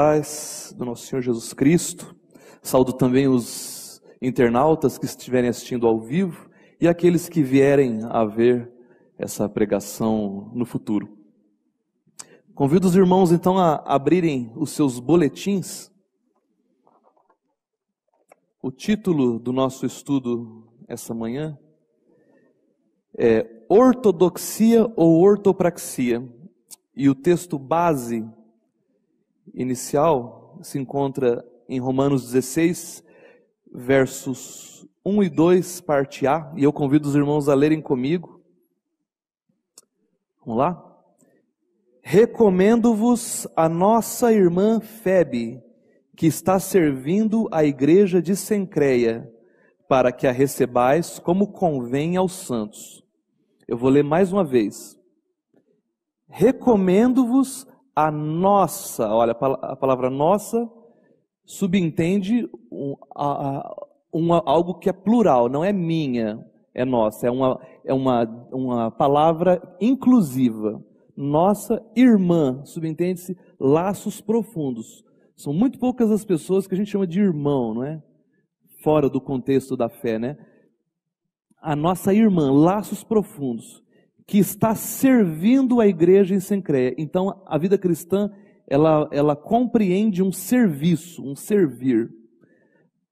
paz do nosso Senhor Jesus Cristo. Saúdo também os internautas que estiverem assistindo ao vivo e aqueles que vierem a ver essa pregação no futuro. Convido os irmãos então a abrirem os seus boletins. O título do nosso estudo essa manhã é Ortodoxia ou Ortopraxia. E o texto base inicial se encontra em Romanos 16, versos 1 e 2, parte A, e eu convido os irmãos a lerem comigo. Vamos lá? Recomendo-vos a nossa irmã Febe, que está servindo a igreja de Sencreia, para que a recebais como convém aos santos. Eu vou ler mais uma vez. Recomendo-vos a nossa, olha, a palavra nossa subentende um, a, a, um, algo que é plural, não é minha, é nossa, é uma, é uma, uma palavra inclusiva. Nossa irmã, subentende-se laços profundos. São muito poucas as pessoas que a gente chama de irmão, não é? Fora do contexto da fé, né? A nossa irmã, laços profundos que está servindo a igreja em Sencreia. Então, a vida cristã, ela, ela compreende um serviço, um servir,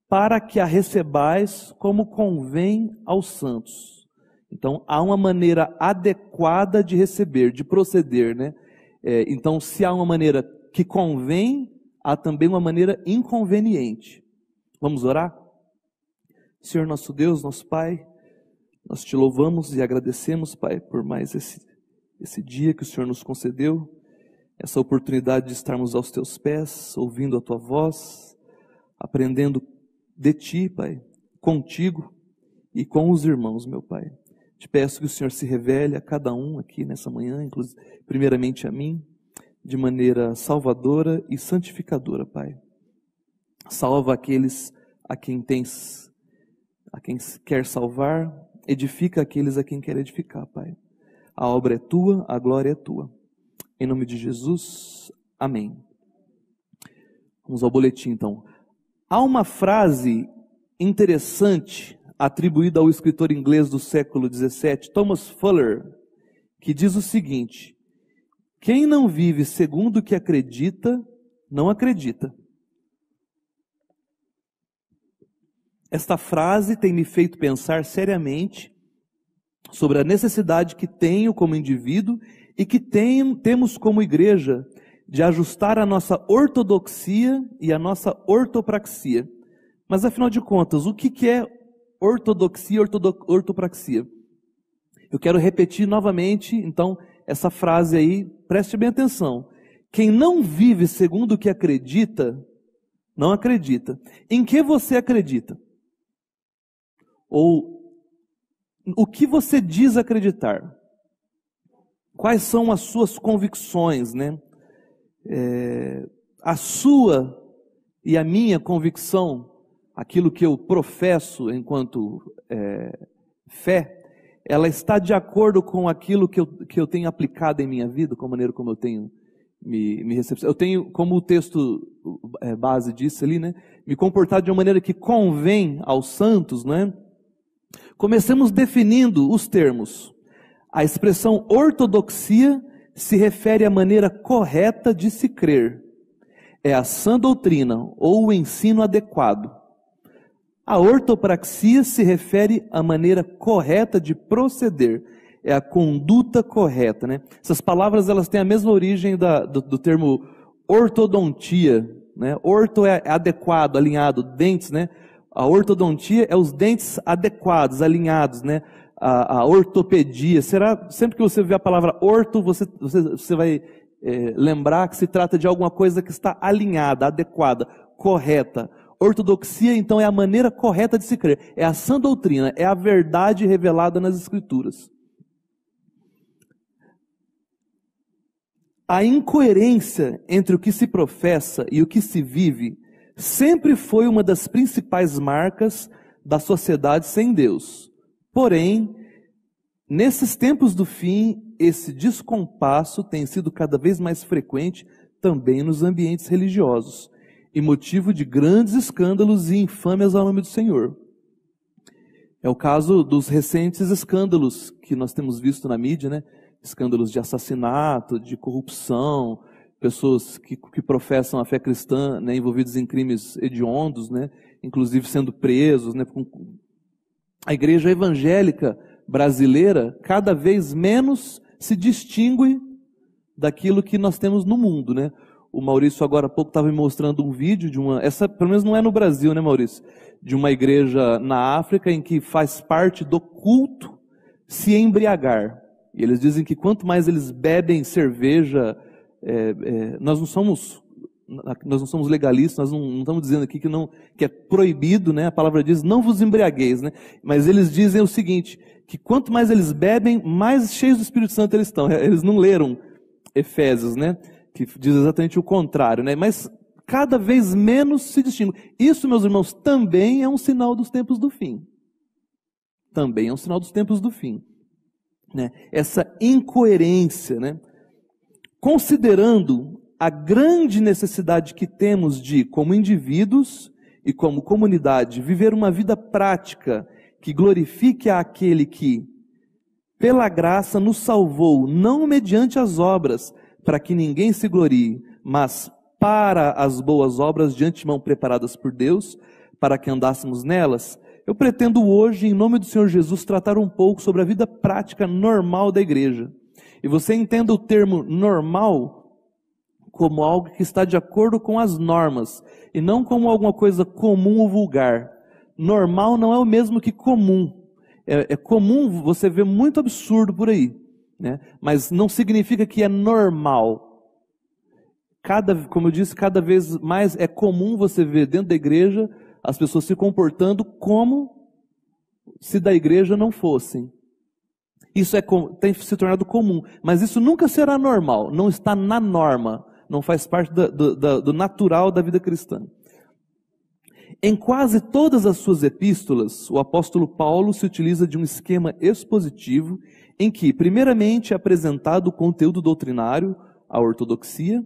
para que a recebais como convém aos santos. Então, há uma maneira adequada de receber, de proceder, né? É, então, se há uma maneira que convém, há também uma maneira inconveniente. Vamos orar? Senhor nosso Deus, nosso Pai, nós te louvamos e agradecemos, Pai, por mais esse, esse dia que o Senhor nos concedeu, essa oportunidade de estarmos aos teus pés, ouvindo a tua voz, aprendendo de ti, Pai, contigo e com os irmãos, meu Pai. Te peço que o Senhor se revele a cada um aqui nessa manhã, primeiramente a mim, de maneira salvadora e santificadora, Pai. Salva aqueles a quem tens, a quem quer salvar, Edifica aqueles a quem quer edificar, Pai. A obra é tua, a glória é tua. Em nome de Jesus, amém. Vamos ao boletim então. Há uma frase interessante atribuída ao escritor inglês do século XVII, Thomas Fuller, que diz o seguinte: Quem não vive segundo o que acredita, não acredita. Esta frase tem me feito pensar seriamente sobre a necessidade que tenho como indivíduo e que temos como igreja de ajustar a nossa ortodoxia e a nossa ortopraxia. Mas afinal de contas, o que, que é ortodoxia e ortopraxia? Eu quero repetir novamente, então, essa frase aí, preste bem atenção. Quem não vive segundo o que acredita, não acredita. Em que você acredita? Ou o que você diz acreditar? Quais são as suas convicções, né? É, a sua e a minha convicção, aquilo que eu professo enquanto é, fé, ela está de acordo com aquilo que eu, que eu tenho aplicado em minha vida, com a maneira como eu tenho me, me recepcionado. Eu tenho, como o texto é, base disse ali, né, me comportar de uma maneira que convém aos santos, né, Começamos definindo os termos. A expressão ortodoxia se refere à maneira correta de se crer. É a sã doutrina ou o ensino adequado. A ortopraxia se refere à maneira correta de proceder. É a conduta correta, né? Essas palavras elas têm a mesma origem da, do, do termo ortodontia, né? Orto é adequado, alinhado, dentes, né? A ortodontia é os dentes adequados, alinhados, né? A, a ortopedia. Será sempre que você vê a palavra orto, você, você, você vai é, lembrar que se trata de alguma coisa que está alinhada, adequada, correta. Ortodoxia, então, é a maneira correta de se crer. É a sã doutrina, é a verdade revelada nas Escrituras. A incoerência entre o que se professa e o que se vive sempre foi uma das principais marcas da sociedade sem Deus. Porém, nesses tempos do fim, esse descompasso tem sido cada vez mais frequente também nos ambientes religiosos, e motivo de grandes escândalos e infâmias ao nome do Senhor. É o caso dos recentes escândalos que nós temos visto na mídia, né? Escândalos de assassinato, de corrupção, pessoas que, que professam a fé cristã, né, envolvidos em crimes hediondos, né, inclusive sendo presos. Né, a igreja evangélica brasileira cada vez menos se distingue daquilo que nós temos no mundo, né? O Maurício agora há pouco estava me mostrando um vídeo de uma, essa pelo menos não é no Brasil, né, Maurício? De uma igreja na África em que faz parte do culto se embriagar. E eles dizem que quanto mais eles bebem cerveja, é, é, nós não somos nós não somos legalistas, nós não, não, estamos dizendo aqui que não que é proibido, né? A palavra diz: não vos embriagueis, né? Mas eles dizem o seguinte: que quanto mais eles bebem, mais cheios do Espírito Santo eles estão. É, eles não leram Efésios, né? Que diz exatamente o contrário, né? Mas cada vez menos se distinguem Isso, meus irmãos, também é um sinal dos tempos do fim. Também é um sinal dos tempos do fim. Né? Essa incoerência, né? considerando a grande necessidade que temos de, como indivíduos e como comunidade, viver uma vida prática que glorifique aquele que, pela graça, nos salvou, não mediante as obras, para que ninguém se glorie, mas para as boas obras de antemão preparadas por Deus, para que andássemos nelas, eu pretendo hoje, em nome do Senhor Jesus, tratar um pouco sobre a vida prática normal da igreja. E você entenda o termo normal como algo que está de acordo com as normas e não como alguma coisa comum ou vulgar. Normal não é o mesmo que comum. É, é comum você ver muito absurdo por aí, né? mas não significa que é normal. Cada, como eu disse, cada vez mais é comum você ver dentro da igreja as pessoas se comportando como se da igreja não fossem. Isso é, tem se tornado comum, mas isso nunca será normal, não está na norma, não faz parte do, do, do natural da vida cristã. Em quase todas as suas epístolas, o apóstolo Paulo se utiliza de um esquema expositivo em que, primeiramente, é apresentado o conteúdo doutrinário, a ortodoxia,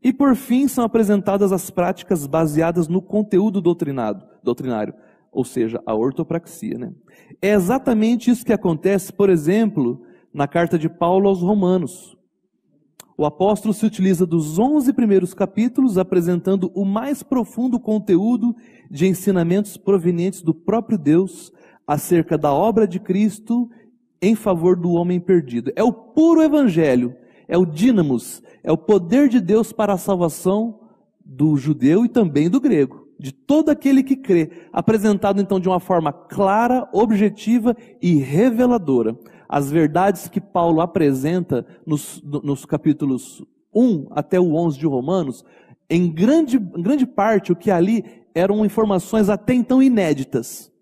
e por fim são apresentadas as práticas baseadas no conteúdo doutrinado, doutrinário, ou seja, a ortopraxia. Né? É exatamente isso que acontece, por exemplo, na carta de Paulo aos Romanos. O apóstolo se utiliza dos 11 primeiros capítulos, apresentando o mais profundo conteúdo de ensinamentos provenientes do próprio Deus acerca da obra de Cristo em favor do homem perdido. É o puro evangelho, é o dínamos, é o poder de Deus para a salvação do judeu e também do grego de todo aquele que crê, apresentado então de uma forma clara, objetiva e reveladora. As verdades que Paulo apresenta nos, nos capítulos 1 até o 11 de Romanos, em grande, grande parte o que ali eram informações até então inéditas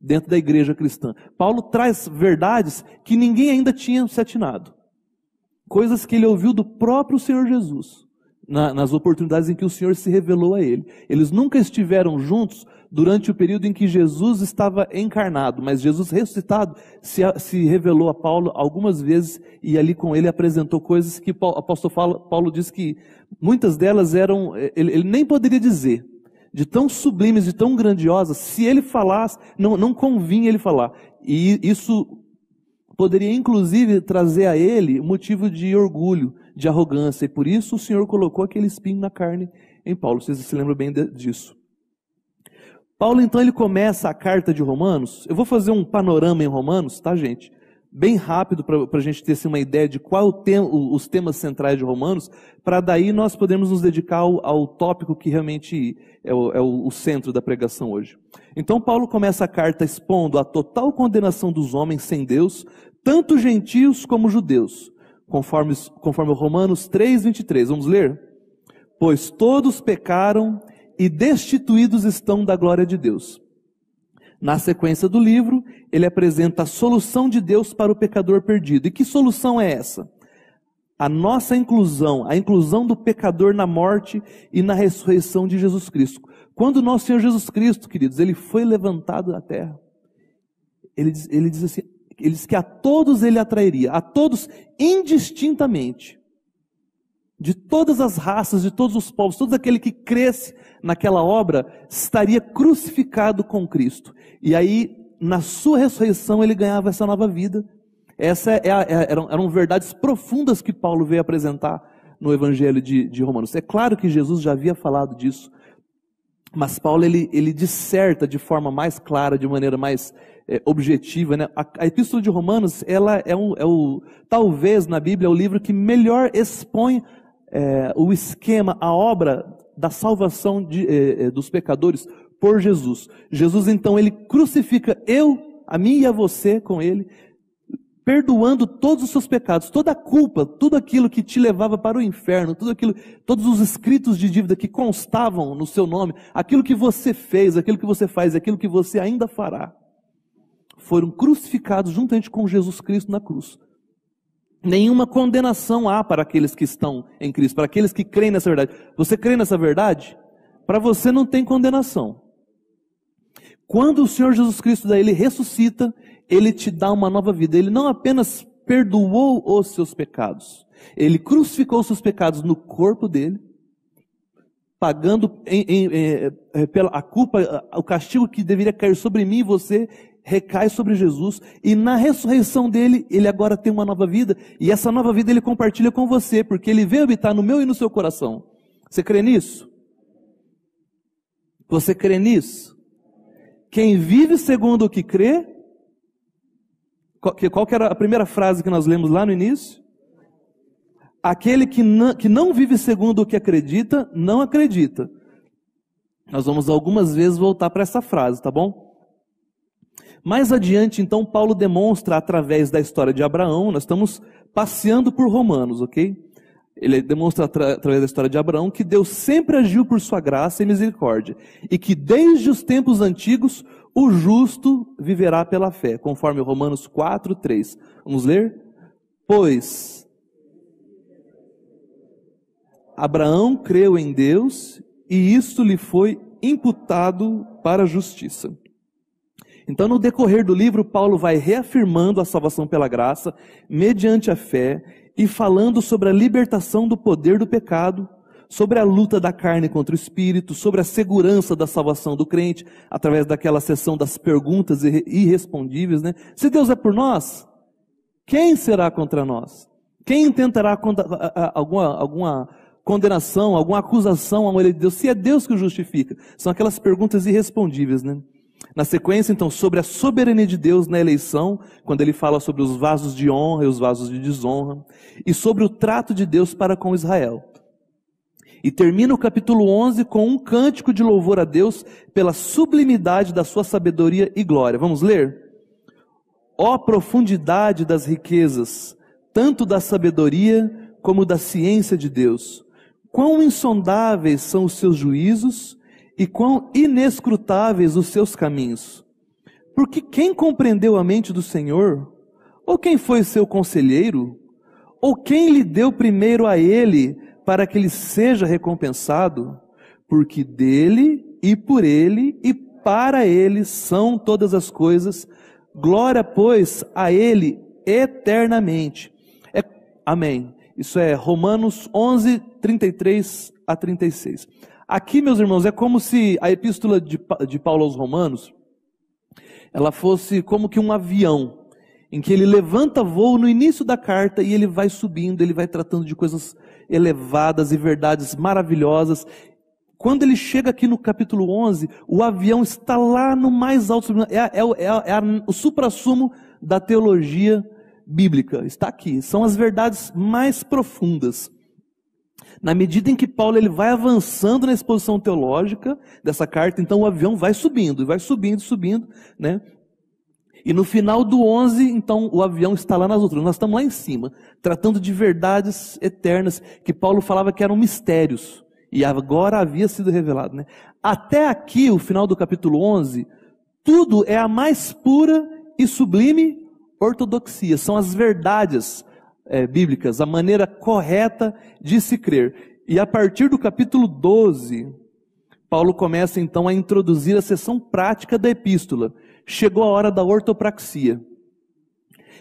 dentro da igreja cristã. Paulo traz verdades que ninguém ainda tinha se atinado. Coisas que ele ouviu do próprio Senhor Jesus na, nas oportunidades em que o Senhor se revelou a ele. Eles nunca estiveram juntos durante o período em que Jesus estava encarnado, mas Jesus ressuscitado se, se revelou a Paulo algumas vezes e ali com ele apresentou coisas que o apóstolo Paulo, Paulo diz que muitas delas eram, eh, ele, ele nem poderia dizer, de tão sublimes, de tão grandiosas, se ele falasse, não, não convinha ele falar. E isso poderia inclusive trazer a ele motivo de orgulho, de arrogância, e por isso o Senhor colocou aquele espinho na carne em Paulo. Vocês se lembram bem disso. Paulo, então, ele começa a carta de Romanos. Eu vou fazer um panorama em Romanos, tá, gente? Bem rápido, para a gente ter assim, uma ideia de qual tem, os temas centrais de Romanos, para daí nós podemos nos dedicar ao, ao tópico que realmente é, o, é o, o centro da pregação hoje. Então, Paulo começa a carta expondo a total condenação dos homens sem Deus, tanto gentios como judeus conforme, conforme Romanos 3,23. Vamos ler? Pois todos pecaram e destituídos estão da glória de Deus. Na sequência do livro, ele apresenta a solução de Deus para o pecador perdido. E que solução é essa? A nossa inclusão, a inclusão do pecador na morte e na ressurreição de Jesus Cristo. Quando nosso Senhor Jesus Cristo, queridos, ele foi levantado da terra, ele diz, ele diz assim: ele diz que a todos ele atrairia, a todos indistintamente, de todas as raças, de todos os povos, todo aquele que cresce naquela obra estaria crucificado com Cristo. E aí, na sua ressurreição, ele ganhava essa nova vida. Essas é é, eram, eram verdades profundas que Paulo veio apresentar no Evangelho de, de Romanos. É claro que Jesus já havia falado disso mas Paulo ele, ele disserta de forma mais clara, de maneira mais é, objetiva. Né? A, a, Epístola de Romanos ela é, um, é o, talvez na Bíblia, é o livro que melhor expõe é, o esquema, a obra da salvação de, é, é dos pecadores por Jesus. Jesus então ele crucifica eu, a mim e a você com ele, perdoando todos os seus pecados, toda a culpa, tudo aquilo que te levava para o inferno, tudo aquilo, todos os escritos de dívida que constavam no seu nome, aquilo que você fez, aquilo que você faz, aquilo que você ainda fará, foram crucificados juntamente com Jesus Cristo na cruz. Nenhuma condenação há para aqueles que estão em Cristo, para aqueles que creem nessa verdade. Você crê nessa verdade? Para você não tem condenação. Quando o Senhor Jesus Cristo daí ele ressuscita ele te dá uma nova vida. Ele não apenas perdoou os seus pecados, ele crucificou os seus pecados no corpo dele, pagando em, em, em, é, é, pela a culpa, o castigo que deveria cair sobre mim e você recai sobre Jesus e na ressurreição dele ele agora tem uma nova vida e essa nova vida ele compartilha com você porque ele veio habitar no meu e no seu coração. Você crê nisso? Você crê nisso? Quem vive segundo o que crê qual, qual que era a primeira frase que nós lemos lá no início? Aquele que não, que não vive segundo o que acredita, não acredita. Nós vamos algumas vezes voltar para essa frase, tá bom? Mais adiante, então, Paulo demonstra através da história de Abraão, nós estamos passeando por Romanos, ok? Ele demonstra através da história de Abraão que Deus sempre agiu por sua graça e misericórdia e que desde os tempos antigos o justo viverá pela fé, conforme Romanos 4, 3. Vamos ler? Pois Abraão creu em Deus e isto lhe foi imputado para a justiça. Então, no decorrer do livro, Paulo vai reafirmando a salvação pela graça, mediante a fé, e falando sobre a libertação do poder do pecado sobre a luta da carne contra o espírito, sobre a segurança da salvação do crente, através daquela sessão das perguntas irrespondíveis, né? Se Deus é por nós, quem será contra nós? Quem tentará alguma, alguma condenação, alguma acusação à mulher de Deus, se é Deus que o justifica. São aquelas perguntas irrespondíveis, né? Na sequência, então, sobre a soberania de Deus na eleição, quando ele fala sobre os vasos de honra e os vasos de desonra, e sobre o trato de Deus para com Israel e termina o capítulo 11 com um cântico de louvor a Deus pela sublimidade da sua sabedoria e glória. Vamos ler? Ó oh, profundidade das riquezas, tanto da sabedoria como da ciência de Deus. Quão insondáveis são os seus juízos e quão inescrutáveis os seus caminhos. Porque quem compreendeu a mente do Senhor? Ou quem foi seu conselheiro? Ou quem lhe deu primeiro a ele para que ele seja recompensado, porque dele e por ele e para ele são todas as coisas. Glória, pois, a ele eternamente. É, amém. Isso é Romanos 11, 33 a 36. Aqui, meus irmãos, é como se a epístola de, de Paulo aos Romanos ela fosse como que um avião, em que ele levanta voo no início da carta e ele vai subindo, ele vai tratando de coisas elevadas e verdades maravilhosas. Quando ele chega aqui no capítulo 11, o avião está lá no mais alto, é, é, é, é o é é suprassumo da teologia bíblica, está aqui. São as verdades mais profundas. Na medida em que Paulo ele vai avançando na exposição teológica dessa carta, então o avião vai subindo, vai subindo, subindo, né? E no final do 11, então o avião está lá nas outras. Nós estamos lá em cima, tratando de verdades eternas que Paulo falava que eram mistérios. E agora havia sido revelado. Né? Até aqui, o final do capítulo 11, tudo é a mais pura e sublime ortodoxia. São as verdades é, bíblicas, a maneira correta de se crer. E a partir do capítulo 12, Paulo começa então a introduzir a sessão prática da epístola chegou a hora da ortopraxia.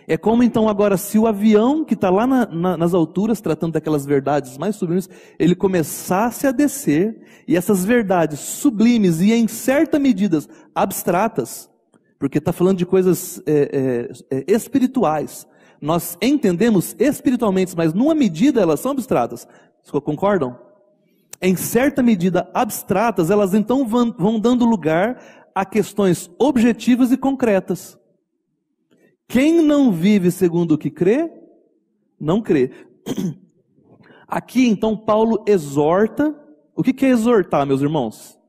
É como então agora, se o avião que está lá na, na, nas alturas, tratando daquelas verdades mais sublimes, ele começasse a descer, e essas verdades sublimes e em certa medida abstratas, porque está falando de coisas é, é, é, espirituais, nós entendemos espiritualmente, mas numa medida elas são abstratas. concordam? Em certa medida abstratas, elas então vão, vão dando lugar a questões objetivas e concretas. Quem não vive segundo o que crê, não crê. Aqui, então, Paulo exorta. O que é exortar, meus irmãos?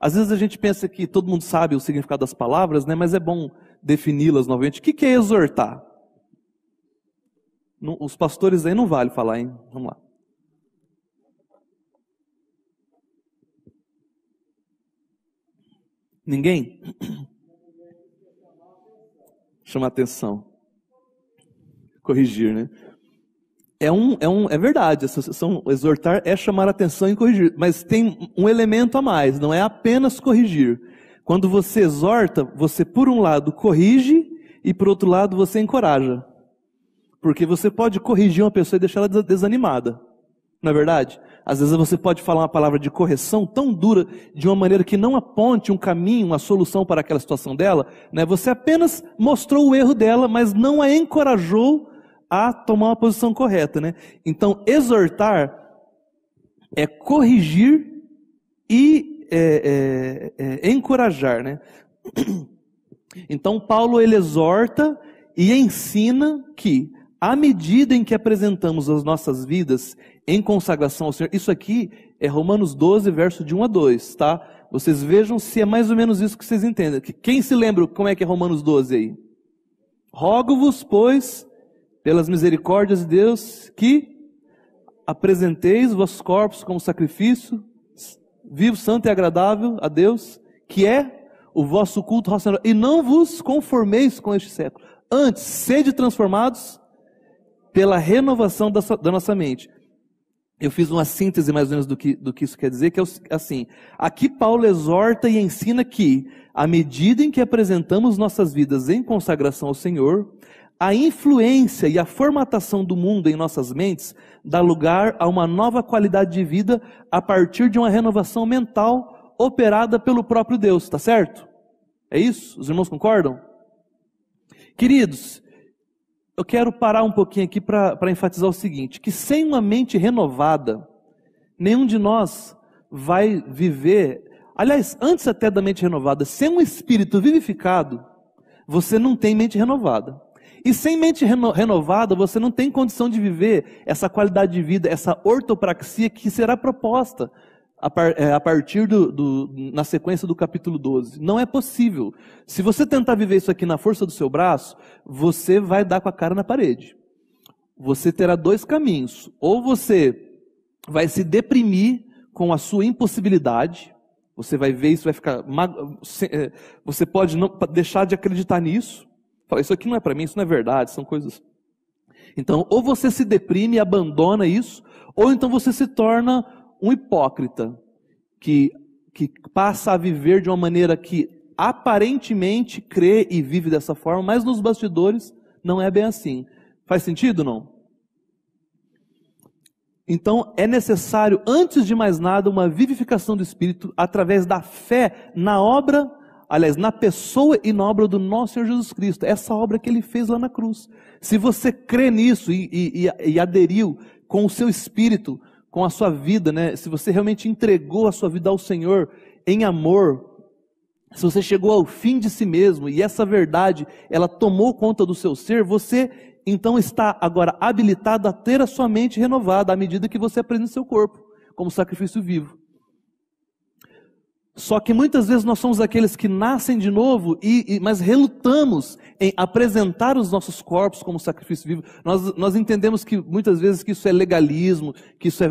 Às vezes a gente pensa que todo mundo sabe o significado das palavras, né? mas é bom defini-las novamente. O que é exortar? Os pastores aí não vale falar, hein? Vamos lá. Ninguém? Chama atenção. Corrigir, né? É, um, é, um, é verdade, são, exortar é chamar atenção e corrigir, mas tem um elemento a mais, não é apenas corrigir. Quando você exorta, você, por um lado, corrige e, por outro lado, você encoraja. Porque você pode corrigir uma pessoa e deixar ela desanimada. Não é verdade? Às vezes você pode falar uma palavra de correção tão dura, de uma maneira que não aponte um caminho, uma solução para aquela situação dela, né? Você apenas mostrou o erro dela, mas não a encorajou a tomar uma posição correta, né? Então, exortar é corrigir e é, é, é, encorajar, né? Então, Paulo ele exorta e ensina que, à medida em que apresentamos as nossas vidas em consagração ao Senhor. Isso aqui é Romanos 12, verso de 1 a 2, tá? Vocês vejam se é mais ou menos isso que vocês entendem. Quem se lembra como é que é Romanos 12 aí? Rogo-vos, pois, pelas misericórdias de Deus, que apresenteis vossos corpos como sacrifício vivo, santo e agradável a Deus, que é o vosso culto racional. E não vos conformeis com este século. Antes, sede transformados pela renovação da, da nossa mente eu fiz uma síntese mais ou menos do que, do que isso quer dizer, que é assim, aqui Paulo exorta e ensina que, à medida em que apresentamos nossas vidas em consagração ao Senhor, a influência e a formatação do mundo em nossas mentes dá lugar a uma nova qualidade de vida a partir de uma renovação mental operada pelo próprio Deus, tá certo? É isso? Os irmãos concordam? Queridos, eu quero parar um pouquinho aqui para enfatizar o seguinte: que sem uma mente renovada, nenhum de nós vai viver. Aliás, antes até da mente renovada, sem um espírito vivificado, você não tem mente renovada. E sem mente reno, renovada, você não tem condição de viver essa qualidade de vida, essa ortopraxia que será proposta a, par, é, a partir do, do, na sequência do capítulo 12. Não é possível. Se você tentar viver isso aqui na força do seu braço, você vai dar com a cara na parede. Você terá dois caminhos. Ou você vai se deprimir com a sua impossibilidade. Você vai ver isso, vai ficar. É, você pode não deixar de acreditar nisso. Fala, isso aqui não é para mim, isso não é verdade, são coisas. Então, ou você se deprime, e abandona isso, ou então você se torna um hipócrita que, que passa a viver de uma maneira que aparentemente crê e vive dessa forma, mas nos bastidores não é bem assim. Faz sentido não? Então é necessário, antes de mais nada, uma vivificação do espírito através da fé na obra, aliás, na pessoa e na obra do nosso Senhor Jesus Cristo, essa obra que ele fez lá na cruz. Se você crê nisso e, e, e aderiu com o seu espírito com a sua vida, né? Se você realmente entregou a sua vida ao Senhor em amor, se você chegou ao fim de si mesmo e essa verdade ela tomou conta do seu ser, você então está agora habilitado a ter a sua mente renovada à medida que você aprende seu corpo como sacrifício vivo. Só que muitas vezes nós somos aqueles que nascem de novo, e, e, mas relutamos em apresentar os nossos corpos como sacrifício vivo. Nós, nós entendemos que muitas vezes que isso é legalismo, que isso é.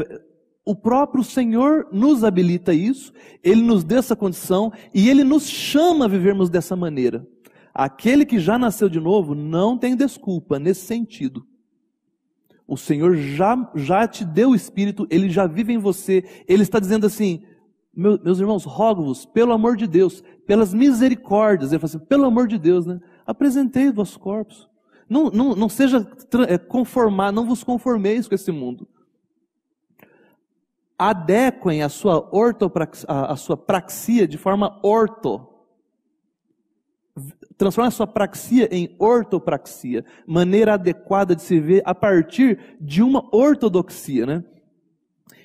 O próprio Senhor nos habilita isso, Ele nos deu essa condição e Ele nos chama a vivermos dessa maneira. Aquele que já nasceu de novo não tem desculpa nesse sentido. O Senhor já, já te deu o Espírito, Ele já vive em você, Ele está dizendo assim: meu, meus irmãos, rogo-vos, pelo amor de Deus, pelas misericórdias, ele fala assim, pelo amor de Deus, né? Apresentei os vossos corpos. Não, não, não seja é, conformar, não vos conformeis com esse mundo. Adequem a sua, a, a sua praxia de forma orto. Transforme a sua praxia em ortopraxia, maneira adequada de se ver a partir de uma ortodoxia, né?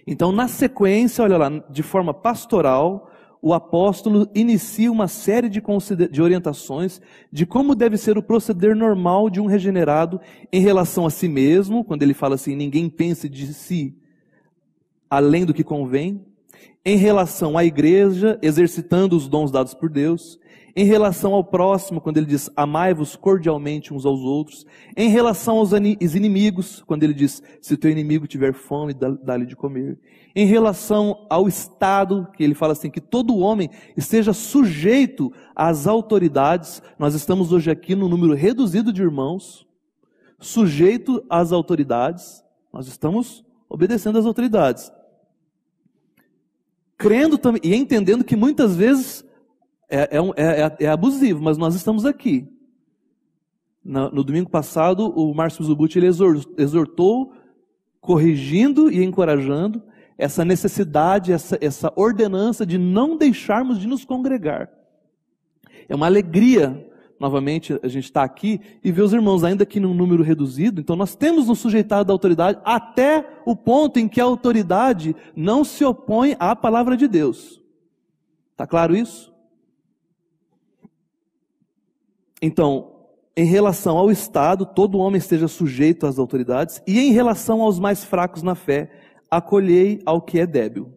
Então, na sequência, olha lá, de forma pastoral, o apóstolo inicia uma série de, de, orientações de como deve ser o proceder normal de um regenerado em relação a si mesmo, quando ele fala assim: ninguém pense de si além do que convém, em relação à igreja, exercitando os dons dados por Deus, em relação ao próximo, quando ele diz amai-vos cordialmente uns aos outros, em relação aos inimigos, quando ele diz se teu inimigo tiver fome, dá-lhe de comer, em relação ao Estado, que ele fala assim, que todo homem esteja sujeito às autoridades, nós estamos hoje aqui no número reduzido de irmãos, sujeito às autoridades, nós estamos obedecendo às autoridades. Crendo também, e entendendo que muitas vezes é, é, é, é, é abusivo, mas nós estamos aqui. No, no domingo passado, o Márcio Zubut ele exortou, corrigindo e encorajando essa necessidade, essa, essa ordenança de não deixarmos de nos congregar. É uma alegria novamente a gente estar tá aqui e ver os irmãos ainda aqui num número reduzido, então nós temos nos sujeitado à autoridade até o ponto em que a autoridade não se opõe à palavra de Deus. Está claro isso? Então, em relação ao Estado, todo homem esteja sujeito às autoridades, e em relação aos mais fracos na fé, acolhei ao que é débil.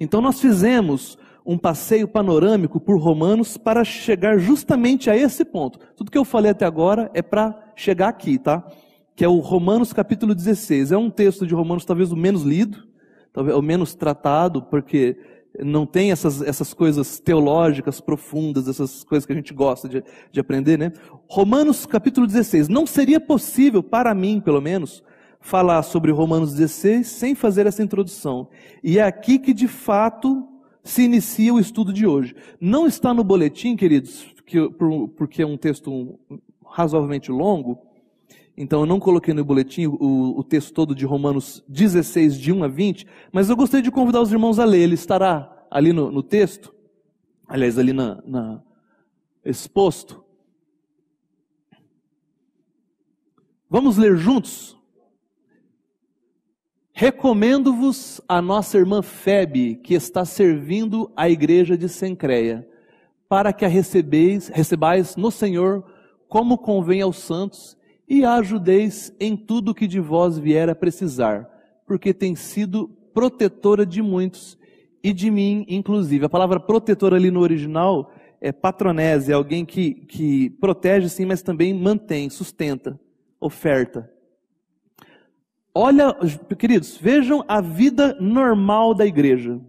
Então, nós fizemos um passeio panorâmico por Romanos para chegar justamente a esse ponto. Tudo que eu falei até agora é para chegar aqui, tá? Que é o Romanos capítulo 16. É um texto de Romanos talvez o menos lido, talvez o menos tratado, porque não tem essas, essas coisas teológicas profundas, essas coisas que a gente gosta de, de aprender, né? Romanos capítulo 16. Não seria possível, para mim pelo menos, falar sobre Romanos 16 sem fazer essa introdução. E é aqui que de fato se inicia o estudo de hoje. Não está no boletim, queridos, que, porque é um texto razoavelmente longo, então eu não coloquei no boletim o, o, texto todo de Romanos 16, de 1 a 20, mas eu gostaria de convidar os irmãos a ler, ele estará ali no, no texto, aliás, ali na, na exposto. Vamos ler juntos? Recomendo-vos a nossa irmã Febe, que está servindo a igreja de Sencreia, para que a recebeis, recebais no Senhor como convém aos santos e a ajudeis em tudo que de vós vier a precisar, porque tem sido protetora de muitos e de mim, inclusive. A palavra protetora ali no original é patronese, é alguém que, que protege sim, mas também mantém, sustenta, oferta. Olha, queridos, vejam a vida normal da igreja.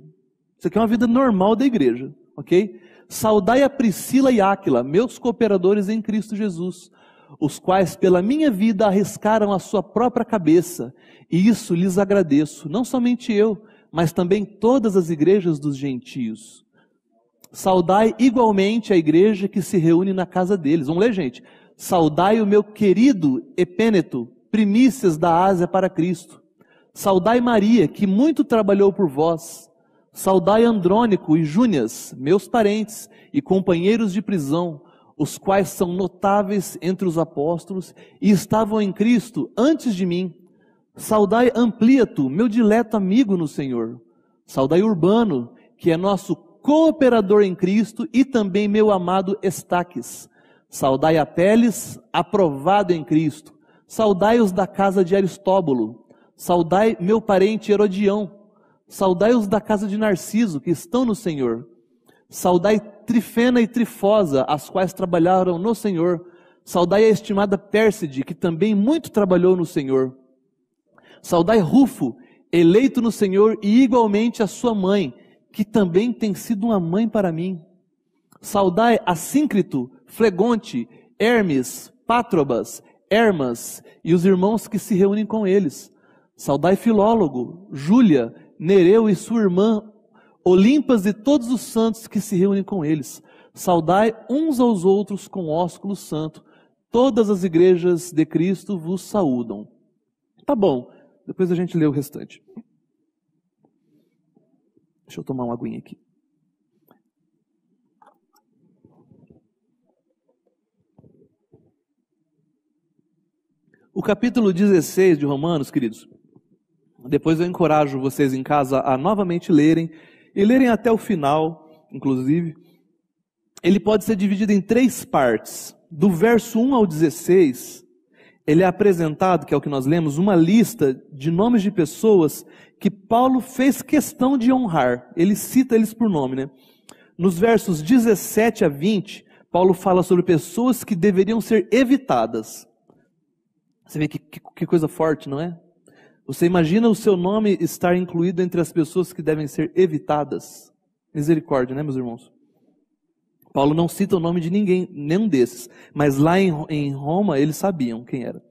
Isso aqui é uma vida normal da igreja, ok? Saudai a Priscila e Áquila, meus cooperadores em Cristo Jesus os quais pela minha vida arriscaram a sua própria cabeça, e isso lhes agradeço, não somente eu, mas também todas as igrejas dos gentios. Saudai igualmente a igreja que se reúne na casa deles. Vamos ler, gente? Saudai o meu querido Epêneto, primícias da Ásia para Cristo. Saudai Maria, que muito trabalhou por vós. Saudai Andrônico e Júnias, meus parentes e companheiros de prisão os quais são notáveis entre os apóstolos e estavam em Cristo antes de mim. Saudai Ampliato, meu dileto amigo no Senhor. Saudai Urbano, que é nosso cooperador em Cristo, e também meu amado Estaques. Saudai Apeles, aprovado em Cristo. Saudai os da casa de Aristóbulo. Saudai meu parente Herodião. Saudai os da casa de Narciso, que estão no Senhor. Saudai Trifena e Trifosa, as quais trabalharam no Senhor. Saudai a estimada Pérside, que também muito trabalhou no Senhor. Saudai Rufo, eleito no Senhor, e igualmente a sua mãe, que também tem sido uma mãe para mim. Saudai Assíncrito, Flegonte, Hermes, Pátrobas, Hermas e os irmãos que se reúnem com eles. Saudai Filólogo, Júlia, Nereu e sua irmã Olimpas e todos os santos que se reúnem com eles. Saudai uns aos outros com ósculo santo. Todas as igrejas de Cristo vos saúdam. Tá bom, depois a gente lê o restante. Deixa eu tomar uma aguinha aqui. O capítulo 16 de Romanos, queridos, depois eu encorajo vocês em casa a novamente lerem e lerem até o final, inclusive, ele pode ser dividido em três partes. Do verso 1 ao 16, ele é apresentado, que é o que nós lemos, uma lista de nomes de pessoas que Paulo fez questão de honrar. Ele cita eles por nome, né? Nos versos 17 a 20, Paulo fala sobre pessoas que deveriam ser evitadas. Você vê que, que, que coisa forte, não é? Você imagina o seu nome estar incluído entre as pessoas que devem ser evitadas? Misericórdia, né, meus irmãos? Paulo não cita o nome de ninguém, nenhum desses, mas lá em, em Roma eles sabiam quem era.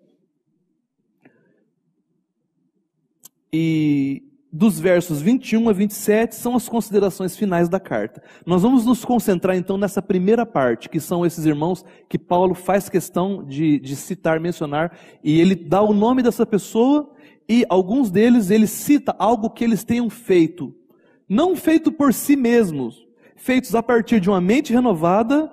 E dos versos 21 a 27 são as considerações finais da carta. Nós vamos nos concentrar então nessa primeira parte, que são esses irmãos que Paulo faz questão de, de citar, mencionar, e ele dá o nome dessa pessoa e alguns deles ele cita algo que eles tenham feito, não feito por si mesmos, feitos a partir de uma mente renovada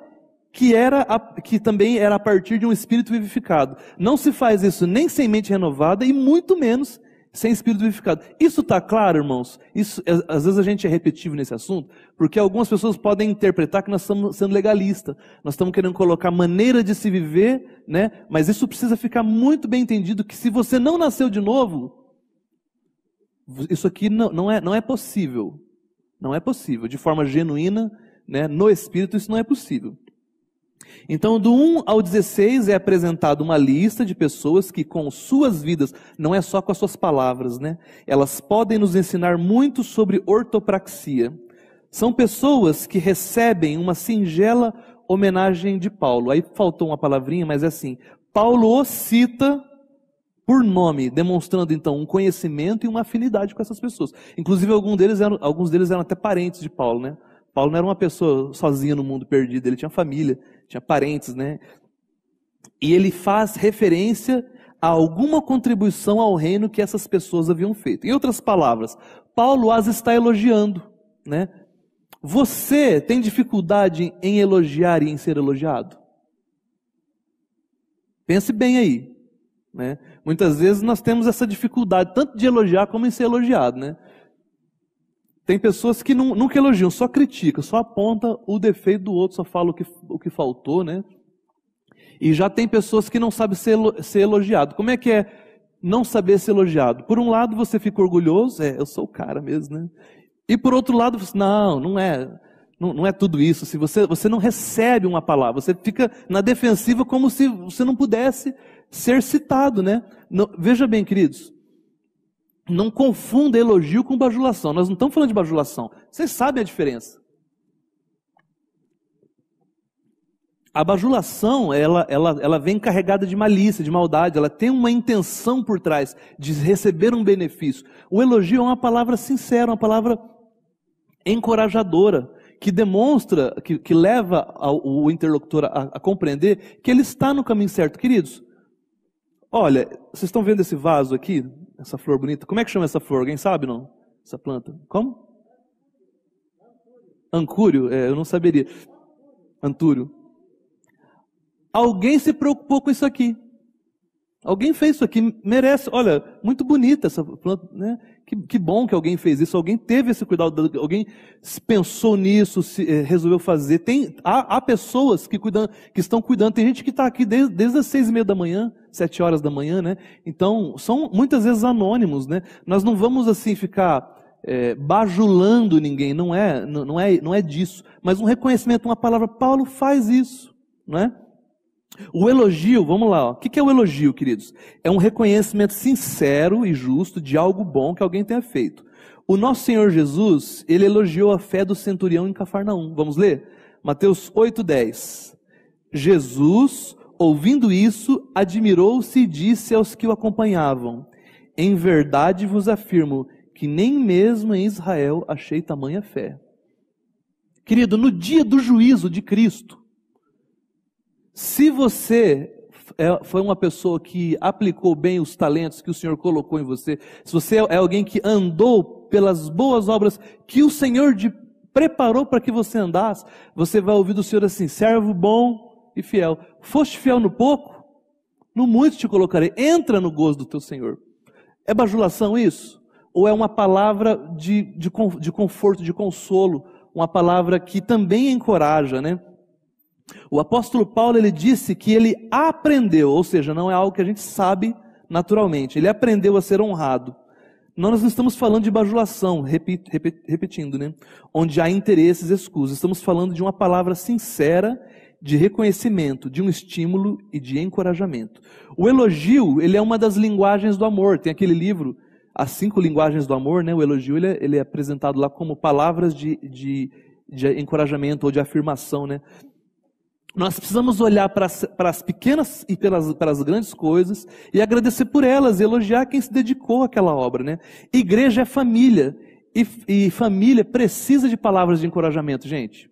que era a, que também era a partir de um espírito vivificado. Não se faz isso nem sem mente renovada e muito menos sem espírito vivificado. Isso está claro, irmãos? Isso, é, às vezes a gente é repetitivo nesse assunto, porque algumas pessoas podem interpretar que nós estamos sendo legalistas. Nós estamos querendo colocar maneira de se viver, né? Mas isso precisa ficar muito bem entendido que se você não nasceu de novo, isso aqui não, não, é, não é possível. Não é possível. De forma genuína, né? no Espírito, isso não é possível. Então, do 1 ao 16 é apresentada uma lista de pessoas que, com suas vidas, não é só com as suas palavras, né? Elas podem nos ensinar muito sobre ortopraxia. São pessoas que recebem uma singela homenagem de Paulo. Aí faltou uma palavrinha, mas é assim: Paulo o cita por nome, demonstrando então um conhecimento e uma afinidade com essas pessoas. Inclusive, alguns deles eram, alguns deles eram até parentes de Paulo, né? Paulo não era uma pessoa sozinha no mundo perdido, ele tinha família, tinha parentes, né? E ele faz referência a alguma contribuição ao reino que essas pessoas haviam feito. Em outras palavras, Paulo as está elogiando, né? Você tem dificuldade em elogiar e em ser elogiado? Pense bem aí. Né? Muitas vezes nós temos essa dificuldade, tanto de elogiar como em ser elogiado. Né? Tem pessoas que nunca elogiam, só critica, só aponta o defeito do outro, só fala o que, o que faltou, né? E já tem pessoas que não sabem ser, ser elogiado. Como é que é não saber ser elogiado? Por um lado você fica orgulhoso, é, eu sou o cara mesmo, né? E por outro lado, você, não, não é, não, não é tudo isso. Se você, você não recebe uma palavra, você fica na defensiva como se você não pudesse ser citado, né? Não, veja bem, queridos, não confunda elogio com bajulação. Nós não estamos falando de bajulação. Vocês sabem a diferença. A bajulação, ela, ela, ela vem carregada de malícia, de maldade, ela tem uma intenção por trás de receber um benefício. O elogio é uma palavra sincera, uma palavra encorajadora, que demonstra, que, que leva ao, o interlocutor a, a compreender que ele está no caminho certo. Queridos, olha, vocês estão vendo esse vaso aqui? Essa flor bonita. Como é que chama essa flor? Alguém sabe não? Essa planta. Como? Ancúrio? É, eu não saberia. Antúrio. Alguém se preocupou com isso aqui. Alguém fez isso aqui, merece. Olha, muito bonita essa planta, né? Que, que, bom que alguém fez isso, alguém teve esse cuidado, alguém pensou nisso, se, eh, resolveu fazer. Tem, há, há pessoas que, cuidam, que estão cuidando, tem gente que está aqui desde, desde as seis e meia da manhã, sete horas da manhã, né? Então, são muitas vezes anônimos, né? Nós não vamos assim ficar é, bajulando ninguém, não é, não é, não é disso. Mas um reconhecimento, uma palavra, Paulo faz isso, não é? O elogio, vamos lá, ó. o que é o elogio, queridos? É um reconhecimento sincero e justo de algo bom que alguém tenha feito. O nosso Senhor Jesus, ele elogiou a fé do centurião em Cafarnaum. Vamos ler? Mateus 10. Jesus Ouvindo isso, admirou-se e disse aos que o acompanhavam: Em verdade vos afirmo que nem mesmo em Israel achei tamanha fé. Querido, no dia do juízo de Cristo, se você é, foi uma pessoa que aplicou bem os talentos que o Senhor colocou em você, se você é alguém que andou pelas boas obras que o Senhor preparou para que você andasse, você vai ouvir do Senhor assim: servo bom e fiel. Foste fiel no pouco, no muito te colocarei. Entra no gozo do teu Senhor. É bajulação isso? Ou é uma palavra de, de, de conforto, de consolo? Uma palavra que também encoraja, né? O apóstolo Paulo ele disse que ele aprendeu, ou seja, não é algo que a gente sabe naturalmente, ele aprendeu a ser honrado. Nós não estamos falando de bajulação, repetindo, né? onde há interesses escusos. Estamos falando de uma palavra sincera de reconhecimento, de um estímulo e de encorajamento. O elogio, ele é uma das linguagens do amor. Tem aquele livro, As Cinco Linguagens do Amor, né? O elogio, ele é, ele é apresentado lá como palavras de, de, de encorajamento ou de afirmação, né? Nós precisamos olhar para as, para as pequenas e pelas, para as grandes coisas e agradecer por elas e elogiar quem se dedicou àquela obra, né? Igreja é família e, e família precisa de palavras de encorajamento, gente.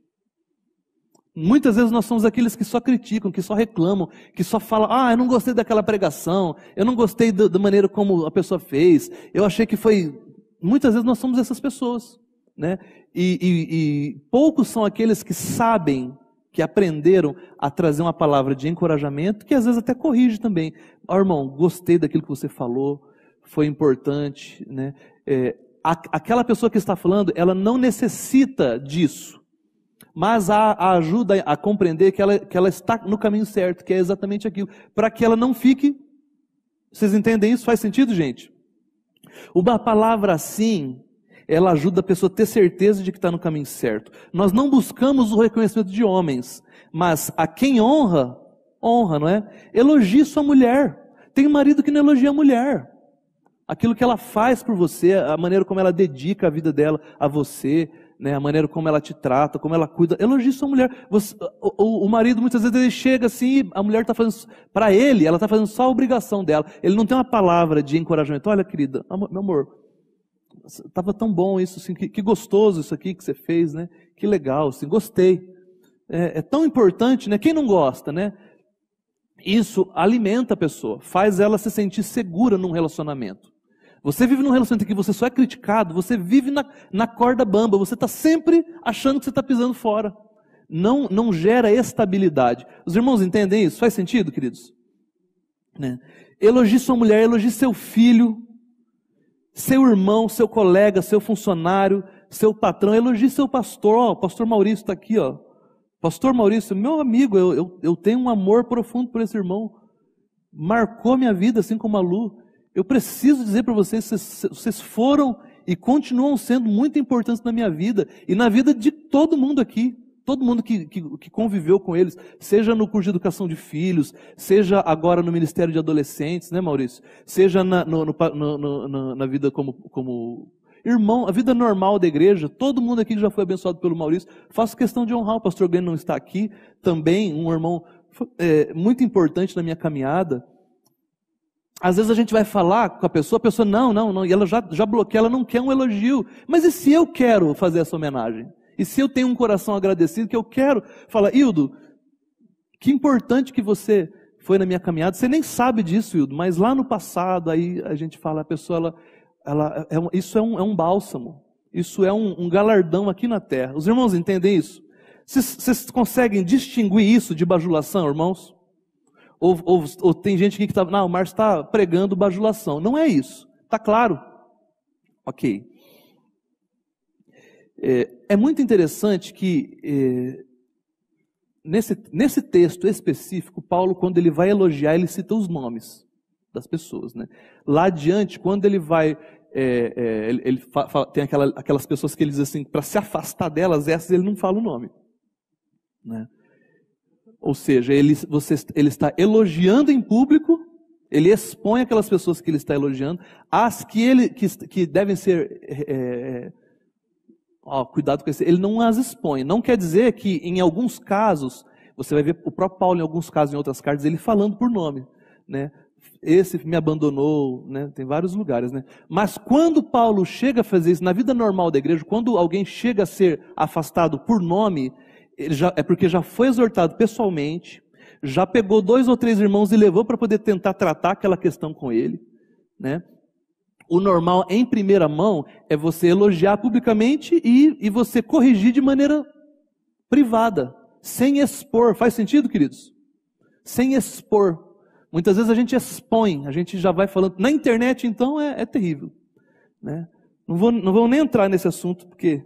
Muitas vezes nós somos aqueles que só criticam, que só reclamam, que só falam: ah, eu não gostei daquela pregação, eu não gostei da maneira como a pessoa fez, eu achei que foi. Muitas vezes nós somos essas pessoas, né? E, e, e poucos são aqueles que sabem, que aprenderam a trazer uma palavra de encorajamento, que às vezes até corrige também. Ó, oh, irmão, gostei daquilo que você falou, foi importante, né? É, a, aquela pessoa que está falando, ela não necessita disso mas a, a ajuda a compreender que ela, que ela está no caminho certo, que é exatamente aquilo, para que ela não fique. Vocês entendem isso? Faz sentido, gente? Uma palavra assim, ela ajuda a pessoa a ter certeza de que está no caminho certo. Nós não buscamos o reconhecimento de homens, mas a quem honra, honra, não é? Elogie sua mulher. Tem marido que não elogia a mulher. Aquilo que ela faz por você, a maneira como ela dedica a vida dela a você, né, a maneira como ela te trata, como ela cuida. Elogie sua mulher. Você, o, o, o, marido muitas vezes ele chega assim, a mulher está fazendo, para ele, ela está fazendo só a obrigação dela. Ele não tem uma palavra de encorajamento. Olha, querida, meu amor, estava tão bom isso, assim, que, que, gostoso isso aqui que você fez, né? Que legal, assim, gostei. É, é tão importante, né? Quem não gosta, né? Isso alimenta a pessoa, faz ela se sentir segura num relacionamento. Você vive num relacionamento que você só é criticado, você vive na, na corda bamba, você está sempre achando que você está pisando fora. Não, não gera estabilidade. Os irmãos entendem isso? Faz sentido, queridos? Né? Elogie sua mulher, elogie seu filho, seu irmão, seu colega, seu funcionário, seu patrão, elogie seu pastor. Ó, oh, pastor Maurício está aqui, ó. Pastor Maurício, meu amigo, eu, eu, eu tenho um amor profundo por esse irmão marcou minha vida, assim como a Lu eu preciso dizer para vocês, vocês foram e continuam sendo muito importantes na minha vida e na vida de todo mundo aqui todo mundo que, que, que, conviveu com eles, seja no curso de educação de filhos, seja agora no Ministério de Adolescentes, né, Maurício? Seja na, no, no, no, na vida como, como irmão, a vida normal da igreja, todo mundo aqui já foi abençoado pelo Maurício. Faço questão de honrar, o pastor Glenn não está aqui, também um irmão é, muito importante na minha caminhada. Às vezes a gente vai falar com a pessoa, a pessoa, não, não, não, e ela já, já bloqueia, ela não quer um elogio. Mas e se eu quero fazer essa homenagem? E se eu tenho um coração agradecido que eu quero? Fala, Hildo, que importante que você foi na minha caminhada. Você nem sabe disso, Hildo, mas lá no passado, aí a gente fala, a pessoa, ela, ela, é um, isso é um, é um bálsamo. Isso é um, um galardão aqui na terra. Os irmãos entendem isso? Vocês conseguem distinguir isso de bajulação, irmãos? ou, ou, ou tem gente que está, não, o Márcio está pregando bajulação. Não é isso. Está claro? Ok. É, é muito interessante que é, nesse, nesse texto específico, Paulo, quando ele vai elogiar, ele cita os nomes das pessoas. Né? Lá adiante, quando ele vai. É, é ele, ele tem aquela, aquelas pessoas que ele diz assim, para se afastar delas, essas ele não fala o nome. Né? Ou seja, ele, você, ele está elogiando em público, ele expõe aquelas pessoas que ele está elogiando, as que ele que, que devem ser. É, é ó, cuidado com isso, ele não as expõe. Não quer dizer que, em alguns casos, você vai ver o próprio Paulo, em alguns casos, em outras cartas, ele falando por nome. Né? Esse me abandonou, né? tem vários lugares. Né? Mas quando Paulo chega a fazer isso, na vida normal da igreja, quando alguém chega a ser afastado por nome, ele já, é porque já foi exortado pessoalmente, já pegou dois ou três irmãos e levou para poder tentar tratar aquela questão com ele, né? O normal em primeira mão é você elogiar publicamente e, e você corrigir de maneira privada, sem expor. Faz sentido, queridos? Sem expor. Muitas vezes a gente expõe, a gente já vai falando. Na internet, então, é, é terrível. Né? Não, vou, não vou nem entrar nesse assunto, porque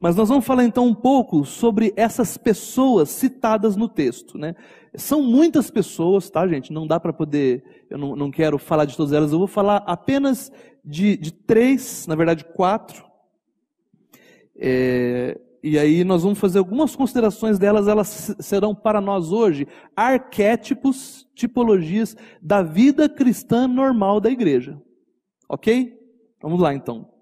mas nós vamos falar então um pouco sobre essas pessoas citadas no texto, né? São muitas pessoas, tá, gente? Não dá para poder, eu não, não quero falar de todas elas, eu vou falar apenas de, de três, na verdade quatro. É, e aí nós vamos fazer algumas considerações delas, elas serão para nós hoje arquétipos, tipologias da vida cristã normal da igreja. Ok? Vamos lá então.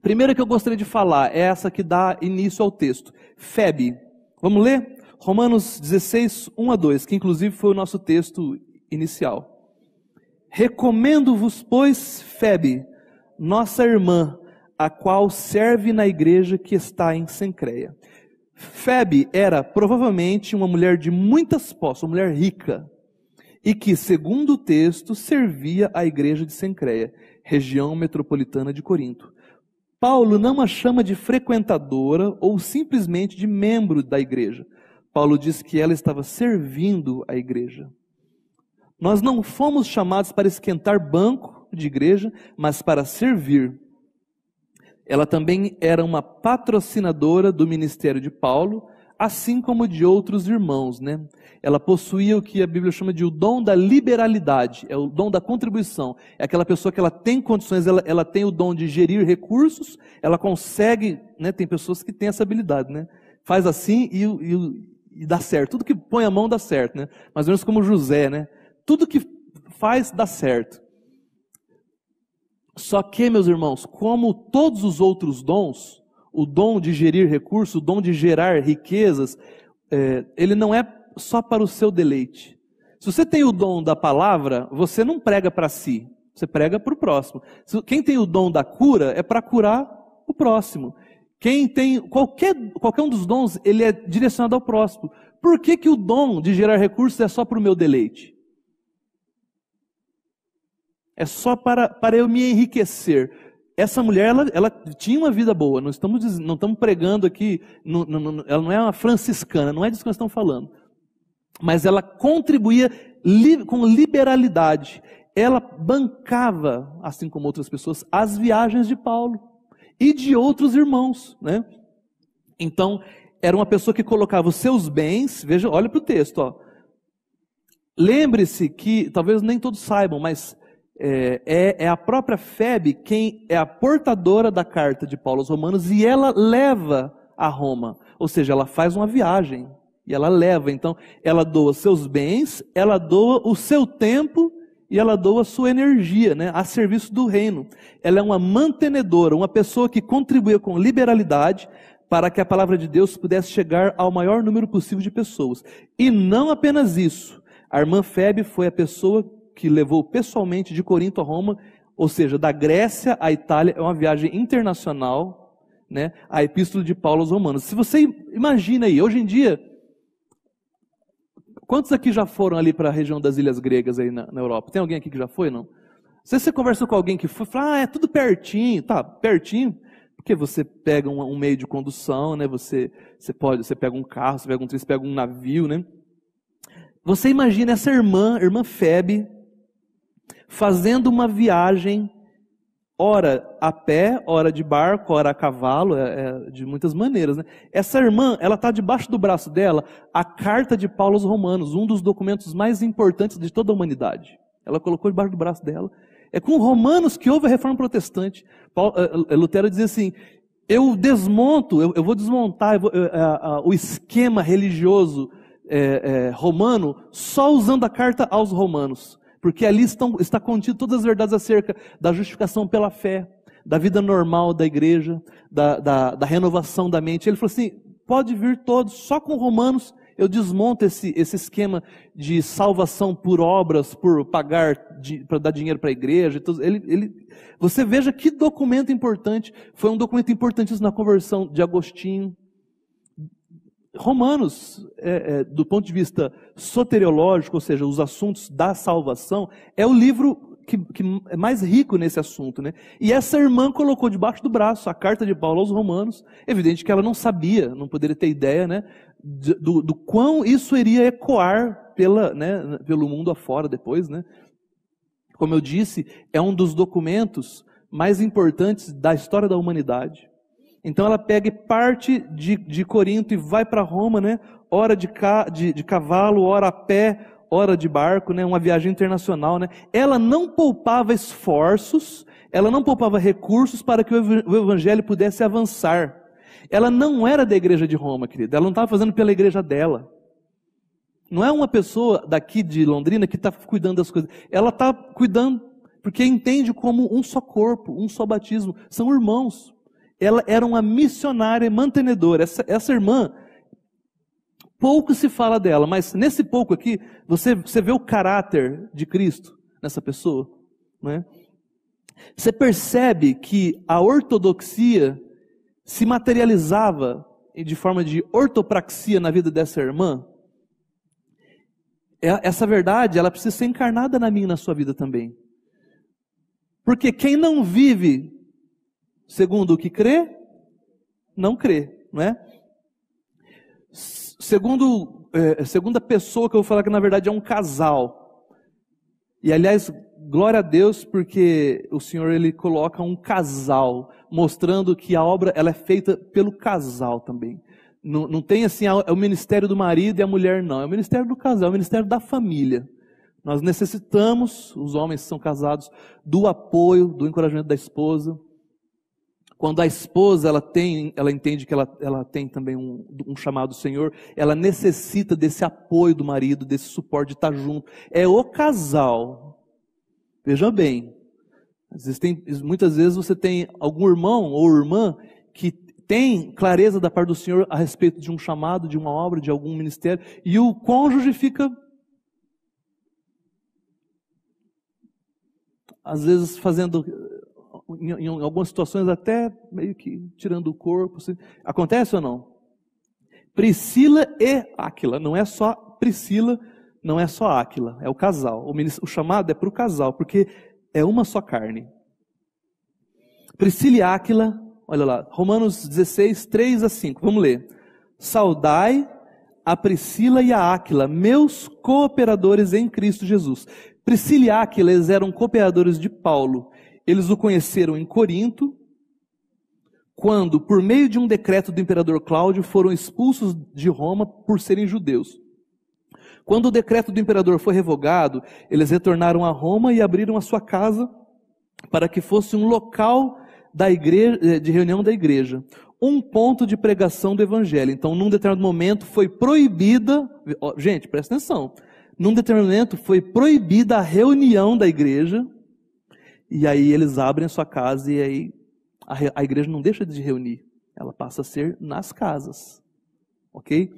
Primeira que eu gostaria de falar é essa que dá início ao texto. Febe. Vamos ler? Romanos 16, 1 a 2, que inclusive foi o nosso texto inicial. Recomendo-vos, pois, Febe, nossa irmã, a qual serve na igreja que está em Sencreia. Febe era provavelmente uma mulher de muitas posses, uma mulher rica, e que, segundo o texto, servia à igreja de Sencreia, região metropolitana de Corinto. Paulo não a chama de frequentadora ou simplesmente de membro da igreja. Paulo diz que ela estava servindo a igreja. Nós não fomos chamados para esquentar banco de igreja, mas para servir. Ela também era uma patrocinadora do ministério de Paulo, assim como de outros irmãos, né? Ela possuía o que a Bíblia chama de o dom da liberalidade, é o dom da contribuição. É aquela pessoa que ela tem condições, ela, ela tem o dom de gerir recursos, ela consegue, né? Tem pessoas que têm essa habilidade, né? Faz assim e, e, e dá certo. Tudo que põe a mão dá certo, né? Mais ou menos como José, né? Tudo que faz dá certo. Só que, meus irmãos, como todos os outros dons, o dom de gerir recursos, o dom de gerar riquezas, é, ele não é só para o seu deleite. Se você tem o dom da palavra, você não prega para si, você prega para o próximo. Quem tem o dom da cura é para curar o próximo. Quem tem qualquer, qualquer um dos dons, ele é direcionado ao próximo. Por que, que o dom de gerar recursos é só para o meu deleite? É só para, para eu me enriquecer essa mulher, ela, ela, tinha uma vida boa. Não estamos, não estamos pregando aqui, não, não, ela não é uma franciscana, não é disso que nós estamos falando. Mas ela contribuía li, com liberalidade. Ela bancava, assim como outras pessoas, as viagens de Paulo e de outros irmãos. Né? Então, era uma pessoa que colocava os seus bens, veja, olha para o texto. Lembre-se que, talvez nem todos saibam, mas é, é, é, a própria Febe quem é a portadora da carta de Paulo aos Romanos e ela leva a Roma, ou seja, ela faz uma viagem e ela leva. Então, ela doa seus bens, ela doa o seu tempo e ela doa sua energia, né, a serviço do reino. Ela é uma mantenedora, uma pessoa que contribuiu com liberalidade para que a palavra de Deus pudesse chegar ao maior número possível de pessoas. E não apenas isso. A irmã Febe foi a pessoa que levou pessoalmente de Corinto a Roma, ou seja, da Grécia à Itália, é uma viagem internacional, né? A epístola de Paulo aos Romanos. Se você imagina aí, hoje em dia, quantos aqui já foram ali para a região das ilhas gregas aí na, na, Europa? Tem alguém aqui que já foi, não? Se você conversa com alguém que foi, fala, ah, é tudo pertinho, tá, pertinho, porque você pega um, um meio de condução, né? Você, você pode, você pega um carro, você pega um trem, você pega um navio, né? Você imagina essa irmã, irmã Febe, fazendo uma viagem, ora a pé, ora de barco, ora a cavalo, é, é, de muitas maneiras. Né? Essa irmã, ela está debaixo do braço dela a carta de Paulo aos Romanos, um dos documentos mais importantes de toda a humanidade. Ela colocou debaixo do braço dela. É com Romanos que houve a reforma protestante. Paulo, é, é, Lutero dizia assim: eu desmonto, eu, eu vou desmontar eu vou, eu, a, a, o esquema religioso é, é, romano só usando a carta aos romanos porque ali estão, está contido todas as verdades acerca da justificação pela fé, da vida normal da igreja, da, da, da renovação da mente. Ele falou assim: pode vir todos, só com Romanos eu desmonto esse, esse esquema de salvação por obras, por pagar, para dar dinheiro para a igreja. Então, ele, ele, você veja que documento importante, foi um documento importantíssimo na conversão de Agostinho, Romanos, é, é, do ponto de vista soteriológico, ou seja, os assuntos da salvação, é o livro que, que, é mais rico nesse assunto, né? E essa irmã colocou debaixo do braço a carta de Paulo aos Romanos. Evidente que ela não sabia, não poderia ter ideia, né? Do, do quão isso iria ecoar pela, né, pelo mundo afora depois, né? Como eu disse, é um dos documentos mais importantes da história da humanidade. Então ela pega parte de, de Corinto e vai para Roma, né? Hora de, ca, de, de cavalo, hora a pé, hora de barco, né? Uma viagem internacional, né? Ela não poupava esforços, ela não poupava recursos para que o evangelho pudesse avançar. Ela não era da igreja de Roma, querida. Ela não estava fazendo pela igreja dela. Não é uma pessoa daqui de Londrina que está cuidando das coisas. Ela está cuidando porque entende como um só corpo, um só batismo. São irmãos ela era uma missionária mantenedora. Essa, essa irmã, pouco se fala dela, mas nesse pouco aqui, você, você vê o caráter de Cristo nessa pessoa. Né? Você percebe que a ortodoxia se materializava de forma de ortopraxia na vida dessa irmã? É, essa verdade, ela precisa ser encarnada na minha e na sua vida também. Porque quem não vive Segundo o que crê, não crê, não é? Segundo, é, segunda pessoa que eu vou falar que na verdade é um casal. E aliás, glória a Deus porque o Senhor ele coloca um casal, mostrando que a obra ela é feita pelo casal também. Não, não tem assim, ah, é o ministério do marido e a mulher não, é o ministério do casal, é o ministério da família. Nós necessitamos, os homens que são casados, do apoio, do encorajamento da esposa, quando a esposa ela tem, ela entende que ela, ela tem também um, um chamado do Senhor, ela necessita desse apoio do marido, desse suporte de estar junto. É o casal. Veja bem, Existem, muitas vezes você tem algum irmão ou irmã que tem clareza da parte do Senhor a respeito de um chamado, de uma obra, de algum ministério, e o cônjuge fica. Às vezes fazendo em, em algumas situações até meio que tirando o corpo. Assim. Acontece ou não? Priscila e Áquila, não é só Priscila, não é só Áquila, é o casal. O, ministro, o chamado é para o casal, porque é uma só carne. Priscila e Áquila, olha lá, Romanos 16, 3 a 5, vamos ler. Saudai a Priscila e a Áquila, meus cooperadores em Cristo Jesus. Priscila e Áquilas eram cooperadores de Paulo eles o conheceram em Corinto, quando, por meio de um decreto do imperador Cláudio, foram expulsos de Roma por serem judeus. Quando o decreto do imperador foi revogado, eles retornaram a Roma e abriram a sua casa para que fosse um local da igreja, eh, de reunião da igreja, um ponto de pregação do evangelho. Então, num determinado momento foi proibida, gente, presta atenção. Num determinado momento foi proibida a reunião da igreja e aí eles abrem a sua casa e aí a, a igreja não deixa de reunir, ela passa a ser nas casas. Ok?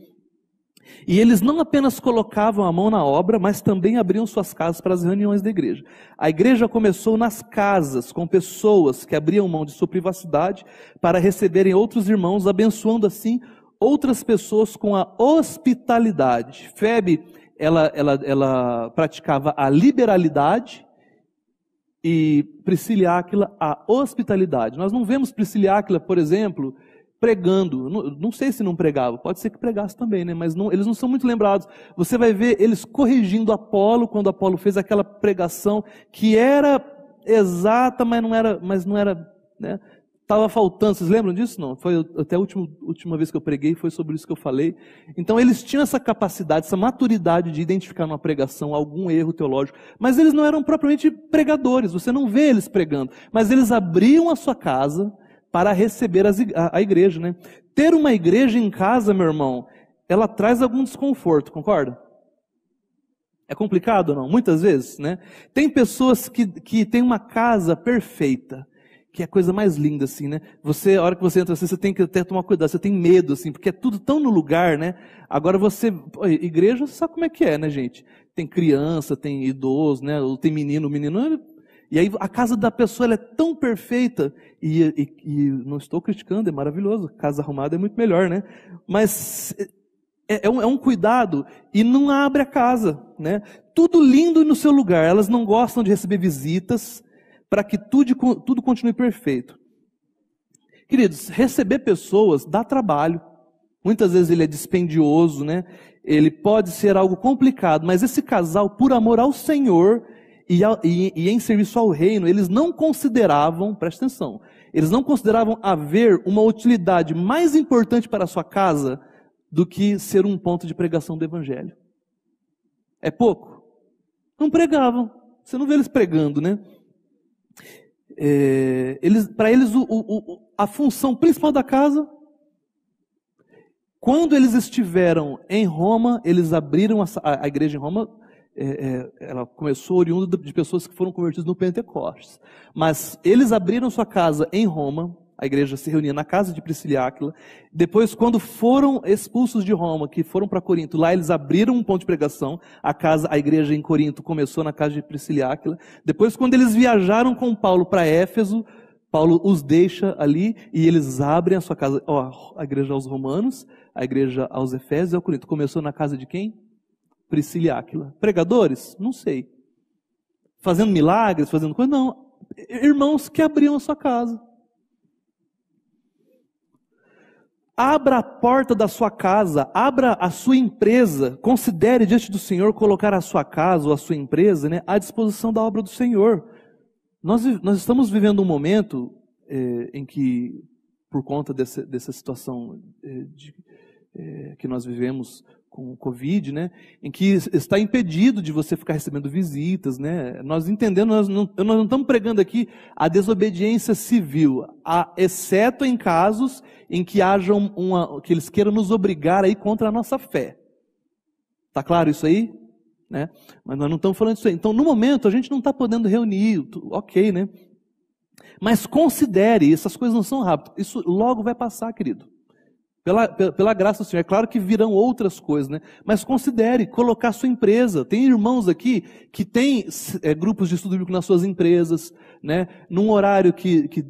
E eles não apenas colocavam a mão na obra, mas também abriam suas casas para as reuniões da igreja. A igreja começou nas casas, com pessoas que abriam mão de sua privacidade para receberem outros irmãos, abençoando assim outras pessoas com a hospitalidade. Febe, ela, ela, ela praticava a liberalidade, e Priscila Áquila a hospitalidade. Nós não vemos Priscila Áquila, por exemplo, pregando. Não, não, sei se não pregava, pode ser que pregasse também, né? mas não, eles não são muito lembrados. Você vai ver eles corrigindo Apolo quando Apolo fez aquela pregação que era exata, mas não era, mas não era né? Estava faltando, vocês lembram disso? Não, foi até a última, última vez que eu preguei, foi sobre isso que eu falei. Então eles tinham essa capacidade, essa maturidade de identificar numa pregação algum erro teológico, mas eles não eram propriamente pregadores, você não vê eles pregando, mas eles abriam a sua casa para receber as, a, a igreja, né? Ter uma igreja em casa, meu irmão, ela traz algum desconforto, concorda? É complicado ou não? Muitas vezes, né? Tem pessoas que, que têm uma casa perfeita, que é a coisa mais linda, assim, né? Você, a hora que você entra assim, você tem que até tomar cuidado, você tem medo, assim, porque é tudo tão no lugar, né? Agora você, igreja, você sabe como é que é, né, gente? Tem criança, tem idoso, né? Ou tem menino, menino. E aí a casa da pessoa é tão perfeita, e, e, e, não estou criticando, é maravilhoso, casa arrumada é muito melhor, né? Mas é, é, um, é um cuidado, e não abre a casa, né? Tudo lindo no seu lugar, elas não gostam de receber visitas, para que tudo, tudo continue perfeito. Queridos, receber pessoas dá trabalho. Muitas vezes ele é dispendioso, né? Ele pode ser algo complicado, mas esse casal, por amor ao Senhor e, e, e em serviço ao reino, eles não consideravam, presta atenção, eles não consideravam haver uma utilidade mais importante para a sua casa do que ser um ponto de pregação do evangelho. É pouco? Não pregavam. Você não vê eles pregando, né? é, eles, para eles o, o, a função principal da casa, quando eles estiveram em Roma, eles abriram a, a igreja em Roma, é, é, ela começou oriunda de pessoas que foram convertidas no Pentecostes, mas eles abriram sua casa em Roma, a igreja se reunia na casa de Priscila Áquila. Depois, quando foram expulsos de Roma, que foram para Corinto, lá eles abriram um ponto de pregação. A casa, a igreja em Corinto começou na casa de Priscila Áquila. Depois, quando eles viajaram com Paulo para Éfeso, Paulo os deixa ali e eles abrem a sua casa, ó, a igreja aos romanos, a igreja aos Efésios e ao Corinto. Começou na casa de quem? Priscila Áquila. Pregadores? Não sei. Fazendo milagres, fazendo coisa? Não. Irmãos que abriam a sua casa. Abra a porta da sua casa, abra a sua empresa. Considere diante do Senhor colocar a sua casa ou a sua empresa né, à disposição da obra do Senhor. Nós, nós estamos vivendo um momento eh, em que, por conta dessa, dessa situação eh, de, eh, que nós vivemos com o Covid, né, em que está impedido de você ficar recebendo visitas, né? Nós entendemos, nós não, nós não estamos pregando aqui a desobediência civil, a, exceto em casos em que haja uma, que eles queiram nos obrigar aí contra a nossa fé. Está claro isso aí? Né? Mas nós não estamos falando isso aí. Então, no momento, a gente não está podendo reunir, ok, né? Mas considere, essas coisas não são rápidas. Isso logo vai passar, querido. Pela, pela, pela, graça do Senhor. É claro que virão outras coisas, né? Mas considere colocar sua empresa. Tem irmãos aqui que têm é, grupos de estudo bíblico nas suas empresas, né? Num horário que, que,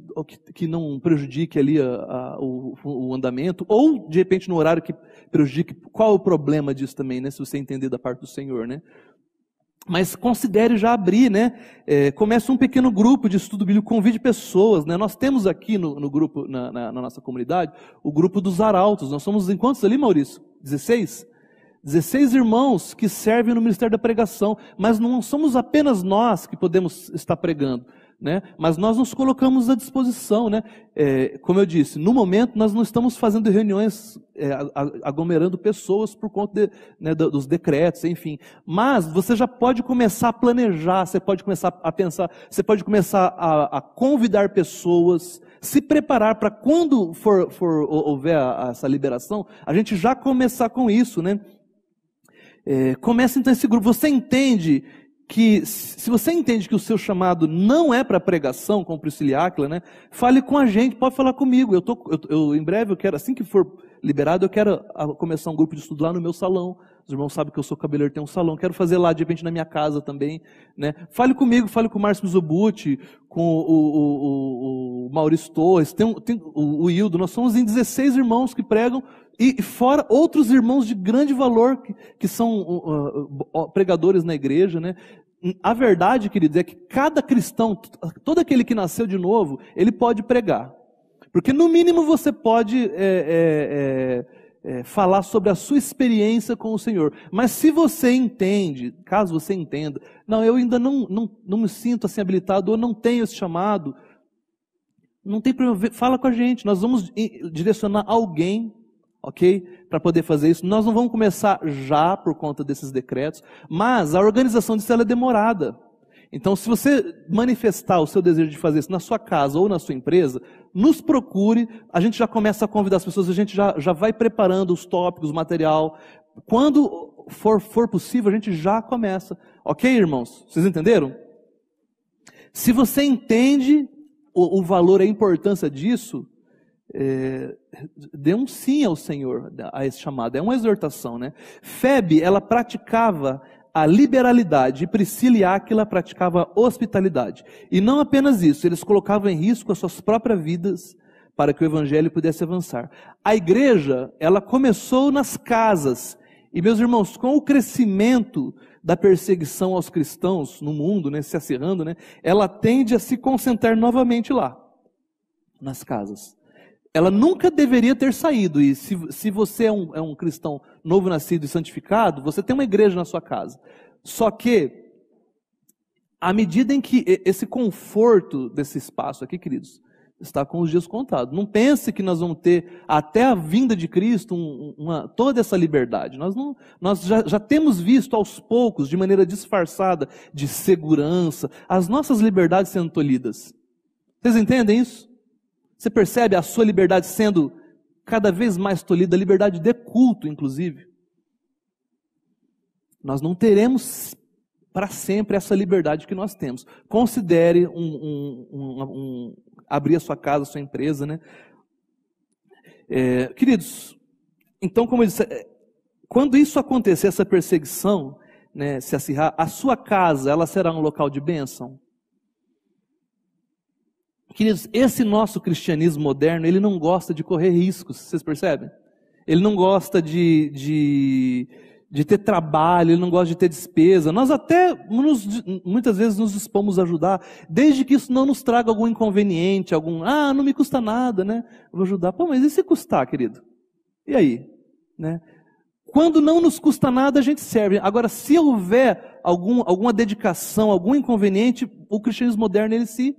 que não prejudique ali a, a, o, o, andamento, ou de repente num horário que prejudique. Qual o problema disso também, né? Se você entender da parte do Senhor, né? Mas considere já abrir, né? É, comece um pequeno grupo de estudo bíblico, convide pessoas, né? Nós temos aqui no, no grupo, na, na, na, nossa comunidade, o grupo dos arautos. Nós somos em quantos ali, Maurício? 16? 16 irmãos que servem no ministério da pregação, mas não somos apenas nós que podemos estar pregando né? mas nós nos colocamos à disposição. Né? É, como eu disse, no momento nós não estamos fazendo reuniões é, aglomerando pessoas por conta de, né, dos decretos, enfim. Mas você já pode começar a planejar, você pode começar a pensar, você pode começar a, a convidar pessoas, se preparar para quando for, for houver a, a essa liberação, a gente já começar com isso, né? É, começa então esse grupo. Você entende que se você entende que o seu chamado não é para pregação, como Priscila Áquila, né? Fale com a gente, pode falar comigo. Eu tô, eu, eu, em breve eu quero, assim que for liberado, eu quero começar um grupo de estudo lá no meu salão. Os irmãos sabem que eu sou cabeleireiro, tenho um salão, quero fazer lá, de repente, na minha casa também. Né? Fale comigo, fale com o Márcio Mizobuti, com o, o, o, o Maurício Torres, tem, tem, o, o Hildo. Nós somos em 16 irmãos que pregam, e fora outros irmãos de grande valor que, que são uh, uh pregadores na igreja. Né? A verdade, queridos, é que cada cristão, todo aquele que nasceu de novo, ele pode pregar. Porque no mínimo você pode. É, é, é, é, falar sobre a sua experiência com o Senhor. Mas se você entende, caso você entenda, não, eu ainda não, não, não me sinto assim habilitado, ou não tenho esse chamado, não tem problema, fala com a gente, nós vamos direcionar alguém, ok? Para poder fazer isso. Nós não vamos começar já por conta desses decretos, mas a organização disso é demorada. Então, se você manifestar o seu desejo de fazer isso na sua casa ou na sua empresa, nos procure, a gente já começa a convidar as pessoas, a gente já, já vai preparando os tópicos, o material. Quando for, for possível, a gente já começa. Ok, irmãos? Vocês entenderam? Se você entende o, o valor, a importância disso, é, dê um sim ao Senhor a esse chamado. É uma exortação, né? Febe, ela praticava a liberalidade Priscila e Áquila praticava hospitalidade. E não apenas isso, eles colocavam em risco as suas próprias vidas para que o evangelho pudesse avançar. A igreja, ela começou nas casas. E meus irmãos, com o crescimento da perseguição aos cristãos no mundo, né, se acirrando, né, ela tende a se concentrar novamente lá, nas casas ela nunca deveria ter saído. E se, se você é um, é um cristão novo nascido e santificado, você tem uma igreja na sua casa. Só que, à medida em que esse conforto desse espaço aqui, queridos, está com os dias contados. Não pense que nós vamos ter, até a vinda de Cristo, um, uma, toda essa liberdade. Nós, não, nós já, já, temos visto aos poucos, de maneira disfarçada, de segurança, as nossas liberdades sendo tolhidas. Vocês entendem isso? Você percebe a sua liberdade sendo cada vez mais tolhida, liberdade de culto, inclusive. Nós não teremos para sempre essa liberdade que nós temos. Considere um, um, um, um abrir a sua casa, a sua empresa, né? É, queridos, então, como eu disse, é, quando isso acontecer, essa perseguição, né, se acirrar, a sua casa, ela será um local de bênção? Queridos, esse nosso cristianismo moderno, ele não gosta de correr riscos, vocês percebem? Ele não gosta de, de, de ter trabalho, ele não gosta de ter despesa. Nós até nos, muitas vezes nos dispomos a ajudar, desde que isso não nos traga algum inconveniente, algum, ah, não me custa nada, né? Vou ajudar. Pô, mas e se custar, querido? E aí? Né? Quando não nos custa nada, a gente serve. Agora, se houver algum, alguma dedicação, algum inconveniente, o cristianismo moderno ele se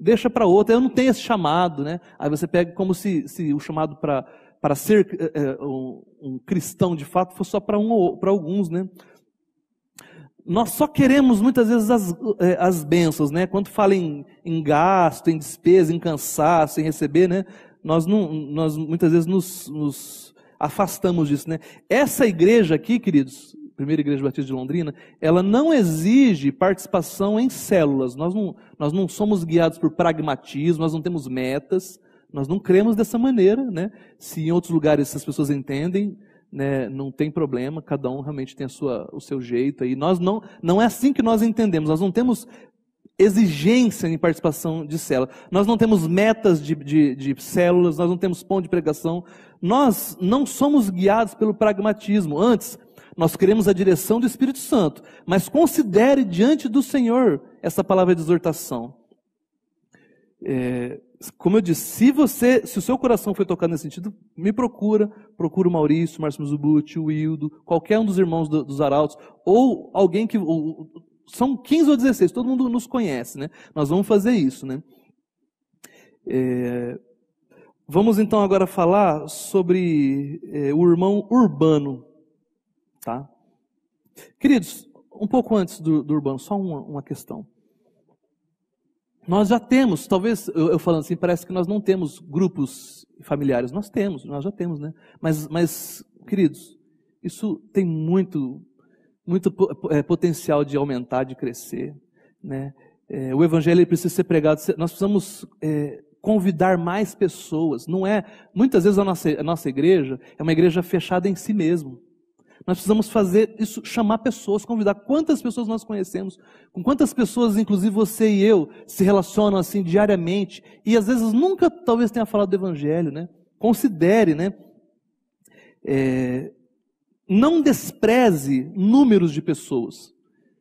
deixa para outra, eu não tenho esse chamado, né? Aí você pega como se, se o chamado para para ser é, um cristão de fato fosse só para um para alguns, né? Nós só queremos muitas vezes as, eh, as bênçãos, né? Quando fala em, em gasto, em despesa, em cansaço, em receber, né? Nós, não, nós muitas vezes nos, nos afastamos disso, né? Essa igreja aqui, queridos, Primeira Igreja Batista de Londrina, ela não exige participação em células. Nós não, nós não somos guiados por pragmatismo, nós não temos metas, nós não cremos dessa maneira. Né? Se em outros lugares essas pessoas entendem, né, não tem problema, cada um realmente tem a sua, o seu jeito. E Nós não, não é assim que nós entendemos, nós não temos exigência em participação de célula. Nós não temos metas de, de, de, células, nós não temos pão de pregação. Nós não somos guiados pelo pragmatismo. Antes, nós queremos a direção do Espírito Santo, mas considere diante do Senhor essa palavra de exortação. É, como eu disse, se você, se o seu coração foi tocado nesse sentido, me procura, procura o Maurício, Márcio Mizubuti, o Wildo, qualquer um dos irmãos do, dos Arautos, ou alguém que, ou, são 15 ou 16, todo mundo nos conhece, né? Nós vamos fazer isso, né? É, vamos então agora falar sobre é, o irmão urbano. Tá? Queridos, um pouco antes do, do Urbano, só uma, uma, questão. Nós já temos, talvez eu, eu, falando assim, parece que nós não temos grupos familiares. Nós temos, nós já temos, né? Mas, mas queridos, isso tem muito, muito é, potencial de aumentar, de crescer, né? É, o evangelho precisa ser pregado. Nós precisamos é, convidar mais pessoas. Não é muitas vezes a nossa, a nossa igreja é uma igreja fechada em si mesmo. Nós precisamos fazer isso, chamar pessoas, convidar quantas pessoas nós conhecemos, com quantas pessoas, inclusive você e eu, se relacionam assim diariamente e às vezes nunca talvez tenha falado do Evangelho, né? Considere, né? É, não despreze números de pessoas.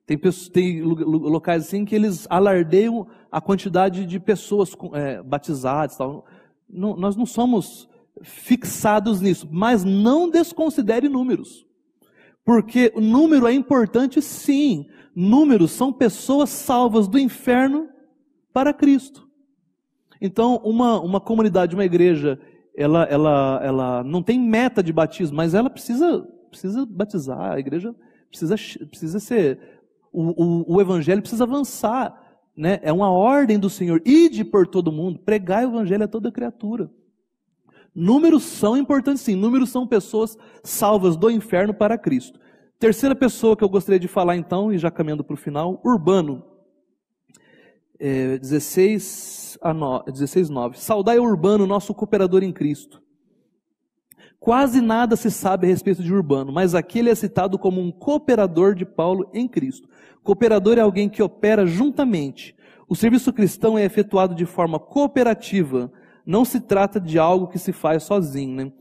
Tem, pessoas, tem locais assim que eles alardeiam a quantidade de pessoas é, batizadas. Tal. Não, nós não somos fixados nisso, mas não desconsidere números. Porque o número é importante, sim. Números são pessoas salvas do inferno para Cristo. Então, uma, uma comunidade, uma igreja, ela, ela, ela não tem meta de batismo, mas ela precisa, precisa batizar, a igreja precisa, precisa ser. O, o, o evangelho precisa avançar. Né? É uma ordem do Senhor. Ide por todo mundo, pregar o evangelho a toda criatura. Números são importantes sim, números são pessoas salvas do inferno para Cristo. Terceira pessoa que eu gostaria de falar então, e já caminhando para o final, Urbano. É, 16, a no, 16, 9. Saudai Urbano, nosso cooperador em Cristo. Quase nada se sabe a respeito de Urbano, mas aqui ele é citado como um cooperador de Paulo em Cristo. Cooperador é alguém que opera juntamente. O serviço cristão é efetuado de forma cooperativa, não se trata de algo que se faz sozinho, né?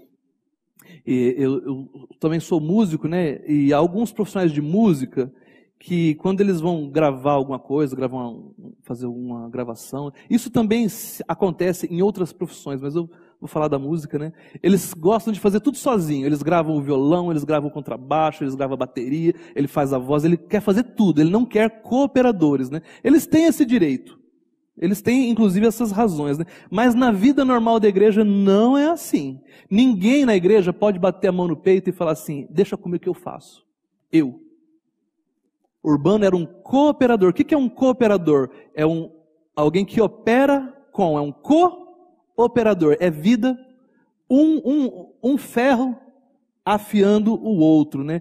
Eu, eu, também sou músico, né? E alguns profissionais de música que quando eles vão gravar alguma coisa, gravar uma, fazer uma gravação, isso também acontece em outras profissões, mas eu vou falar da música, né? Eles gostam de fazer tudo sozinho. Eles gravam o violão, eles gravam o contrabaixo, eles gravam a bateria, ele faz a voz, ele quer fazer tudo. Ele não quer cooperadores, né? Eles têm esse direito. Eles têm, inclusive, essas razões. Né? Mas na vida normal da igreja não é assim. Ninguém na igreja pode bater a mão no peito e falar assim: deixa comigo que eu faço. Eu. Urbano era um cooperador. O que é um cooperador? É um alguém que opera com, é um cooperador. É vida, um, um, um ferro afiando o outro. Né?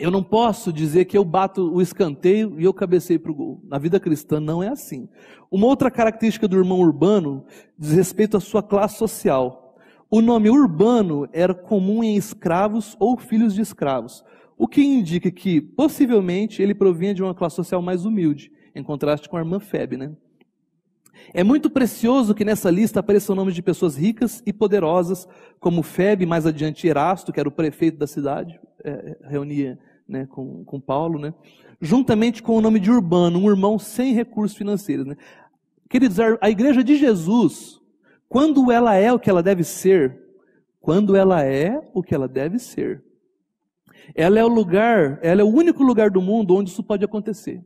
Eu não posso dizer que eu bato o escanteio e eu cabecei para o gol. Na vida cristã não é assim. Uma outra característica do irmão urbano diz respeito à sua classe social. O nome urbano era comum em escravos ou filhos de escravos, o que indica que possivelmente ele provinha de uma classe social mais humilde, em contraste com a irmã Feb. né? É muito precioso que nessa lista apareçam nomes de pessoas ricas e poderosas, como Feb, mais adiante Erasto, que era o prefeito da cidade, é, reunia né, com, com Paulo, né, juntamente com o nome de Urbano, um irmão sem recursos financeiros. Né. Queridos, a igreja de Jesus, quando ela é o que ela deve ser, quando ela é o que ela deve ser, ela é o lugar, ela é o único lugar do mundo onde isso pode acontecer.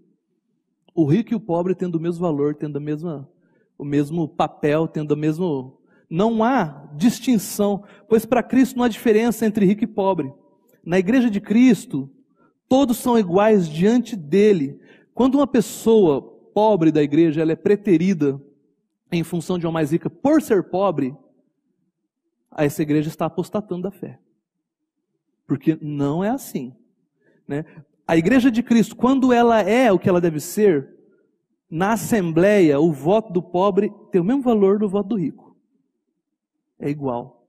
O rico e o pobre tendo o mesmo valor, tendo a mesma, o mesmo papel, tendo o mesmo. Não há distinção, pois para Cristo não há diferença entre rico e pobre. Na igreja de Cristo, Todos são iguais diante dele. Quando uma pessoa pobre da igreja ela é preterida em função de uma mais rica por ser pobre, essa igreja está apostatando da fé. Porque não é assim. Né? A igreja de Cristo, quando ela é o que ela deve ser, na assembleia, o voto do pobre tem o mesmo valor do voto do rico. É igual.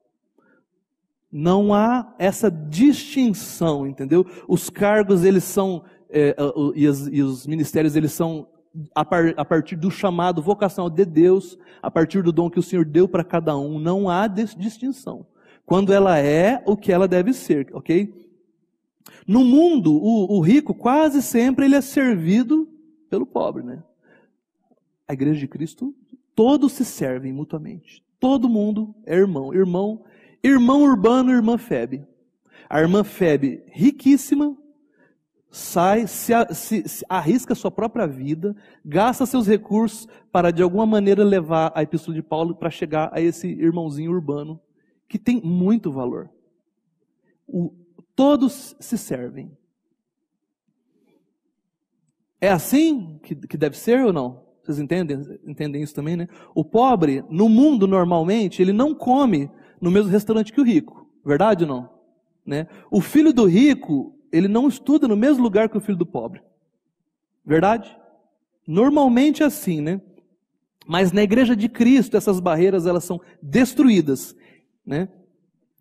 Não há essa distinção, entendeu? Os cargos, eles são, é, e, e os ministérios, eles são a, par, a, partir do chamado vocacional de Deus, a partir do dom que o Senhor deu para cada um, não há distinção. Quando ela é o que ela deve ser, ok? No mundo, o, o rico quase sempre ele é servido pelo pobre, né? A igreja de Cristo, todos se servem mutuamente. Todo mundo é irmão. Irmão Irmão Urbano e irmã Febe. A irmã Febe, riquíssima, sai, se, se, se arrisca sua própria vida, gasta seus recursos para de alguma maneira levar a epístola de Paulo para chegar a esse irmãozinho urbano que tem muito valor. O, todos se servem. É assim que, que deve ser ou não? Vocês entendem, entendem isso também, né? O pobre, no mundo normalmente, ele não come no mesmo restaurante que o rico. Verdade ou não? Né? O filho do rico, ele não estuda no mesmo lugar que o filho do pobre. Verdade? Normalmente é assim, né? Mas na igreja de Cristo, essas barreiras elas são destruídas, né?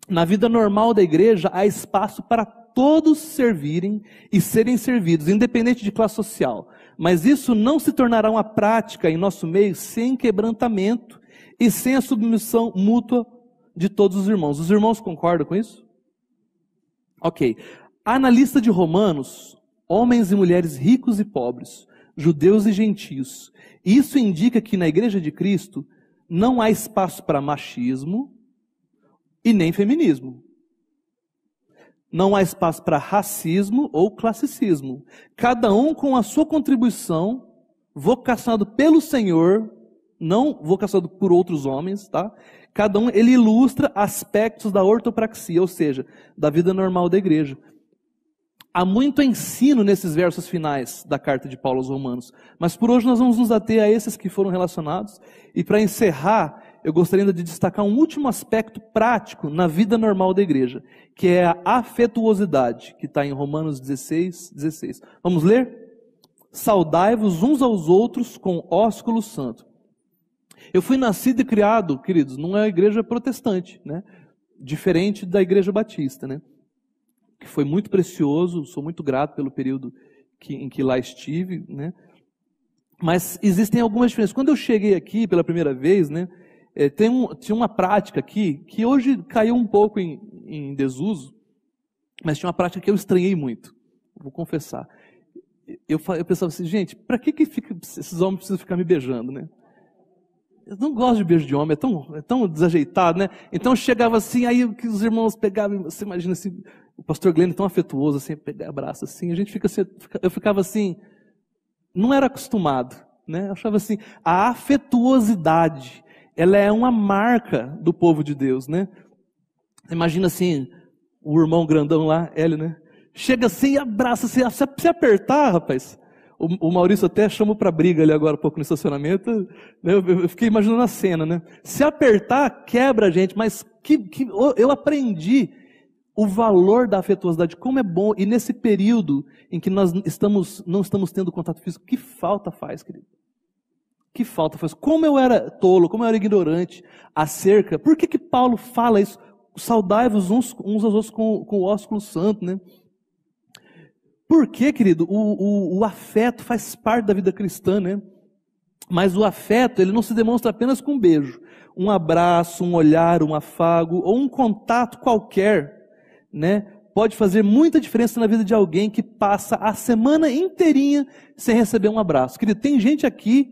Na vida normal da igreja, há espaço para todos servirem e serem servidos, independente de classe social. Mas isso não se tornará uma prática em nosso meio sem quebrantamento e sem a submissão mútua de todos os irmãos. Os irmãos concordam com isso? Ok. Há na lista de Romanos homens e mulheres ricos e pobres, judeus e gentios. Isso indica que na igreja de Cristo não há espaço para machismo e nem feminismo. Não há espaço para racismo ou classicismo. Cada um com a sua contribuição, vocacionado pelo Senhor não vou vocacionado por outros homens, tá? Cada um, ele ilustra aspectos da ortopraxia, ou seja, da vida normal da igreja. Há muito ensino nesses versos finais da carta de Paulo aos Romanos, mas por hoje nós vamos nos ater a esses que foram relacionados. E para encerrar, eu gostaria ainda de destacar um último aspecto prático na vida normal da igreja, que é a afetuosidade, que está em Romanos 16, 16. Vamos ler? Saudai-vos uns aos outros com ósculo santo. Eu fui nascido e criado, queridos, numa igreja protestante, né? Diferente da igreja batista, né? Que foi muito precioso, sou muito grato pelo período que, em que lá estive, né? Mas existem algumas diferenças. Quando eu cheguei aqui pela primeira vez, né? É, tem um, tinha uma prática aqui que hoje caiu um pouco em, em desuso, mas tinha uma prática que eu estranhei muito, vou confessar. Eu, eu pensava assim, gente, para que, que fica, esses homens precisam ficar me beijando, né? Eu não gosto de beijo de homem, é tão, é tão desajeitado, né? Então chegava assim, aí que os irmãos pegavam, você imagina assim, o pastor Glenn tão afetuoso, assim, pegar abraço assim, a gente fica assim, eu ficava assim, não era acostumado, né? Eu achava assim, a afetuosidade, ela é uma marca do povo de Deus, né? Imagina assim, o irmão grandão lá, ele, né? Chega assim e abraça, assim, se apertar, rapaz, o, Maurício até chamou para briga ali agora um pouco no estacionamento. Né? Eu, eu, fiquei imaginando a cena, né? Se apertar, quebra a gente, mas que, que, eu aprendi o valor da afetuosidade, como é bom. E nesse período em que nós estamos, não estamos tendo contato físico, que falta faz, querido? Que falta faz? Como eu era tolo, como eu era ignorante acerca. Por que, que Paulo fala isso? Saudai-vos uns, uns aos outros com, com o ósculo santo, né? Porque, querido, o, o, o afeto faz parte da vida cristã, né? Mas o afeto, ele não se demonstra apenas com um beijo, um abraço, um olhar, um afago ou um contato qualquer, né? Pode fazer muita diferença na vida de alguém que passa a semana inteirinha sem receber um abraço. Querido, tem gente aqui,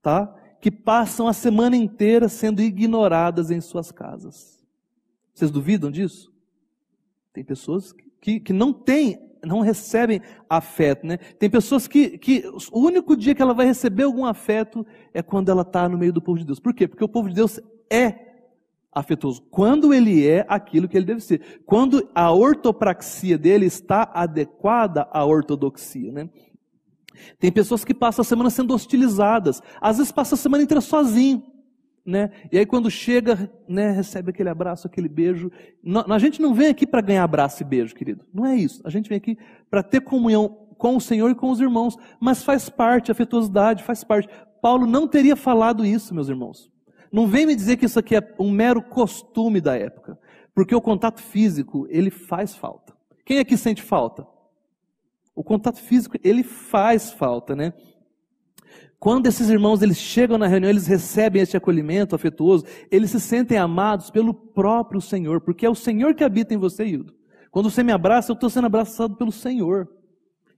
tá? Que passam a semana inteira sendo ignoradas em suas casas. Vocês duvidam disso? Tem pessoas que, que não têm não recebem afeto, né? Tem pessoas que, que o único dia que ela vai receber algum afeto é quando ela está no meio do povo de Deus. Por quê? Porque o povo de Deus é afetoso. Quando ele é aquilo que ele deve ser. Quando a ortopraxia dele está adequada à ortodoxia, né? Tem pessoas que passam a semana sendo hostilizadas. Às vezes passa a semana inteira sozinho. Né? E aí quando chega, né, recebe aquele abraço, aquele beijo. Não, a gente não vem aqui para ganhar abraço e beijo, querido. Não é isso. A gente vem aqui para ter comunhão com o Senhor e com os irmãos. Mas faz parte, afetuosidade faz parte. Paulo não teria falado isso, meus irmãos. Não vem me dizer que isso aqui é um mero costume da época, porque o contato físico ele faz falta. Quem aqui sente falta? O contato físico ele faz falta, né? Quando esses irmãos eles chegam na reunião, eles recebem este acolhimento afetuoso, eles se sentem amados pelo próprio Senhor, porque é o Senhor que habita em você, Hildo. Quando você me abraça, eu estou sendo abraçado pelo Senhor.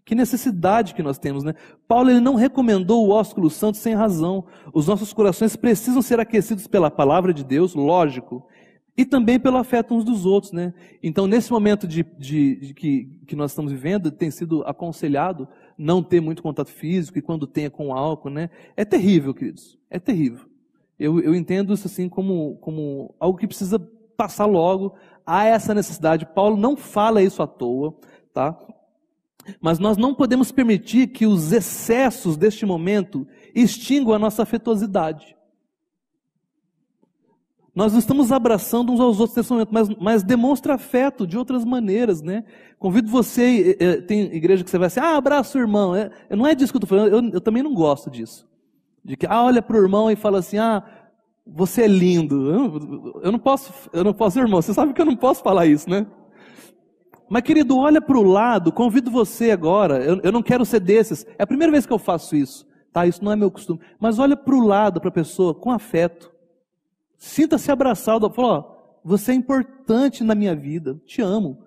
Que necessidade que nós temos, né? Paulo ele não recomendou o ósculo santo sem razão. Os nossos corações precisam ser aquecidos pela palavra de Deus, lógico, e também pelo afeto uns dos outros, né? Então, nesse momento de, de, de que, que nós estamos vivendo, tem sido aconselhado não ter muito contato físico e quando tenha com álcool, né? É terrível, queridos. É terrível. Eu, eu entendo isso assim como, como algo que precisa passar logo. Há essa necessidade. Paulo não fala isso à toa, tá? Mas nós não podemos permitir que os excessos deste momento extinguam a nossa afetuosidade. Nós não estamos abraçando uns aos outros nesse momento, mas, mas demonstra afeto de outras maneiras, né? Convido você, é, tem igreja que você vai assim, ah, abraça o irmão. É, não é disso que eu estou falando, eu, eu, também não gosto disso. De que, ah, olha para o irmão e fala assim, ah, você é lindo. Eu, eu não posso, eu não posso, irmão, você sabe que eu não posso falar isso, né? Mas, querido, olha para o lado, convido você agora, eu, eu não quero ser desses. É a primeira vez que eu faço isso, tá? Isso não é meu costume. Mas olha para o lado, para a pessoa, com afeto. Sinta-se abraçado. Fala, ó, você é importante na minha vida. Te amo.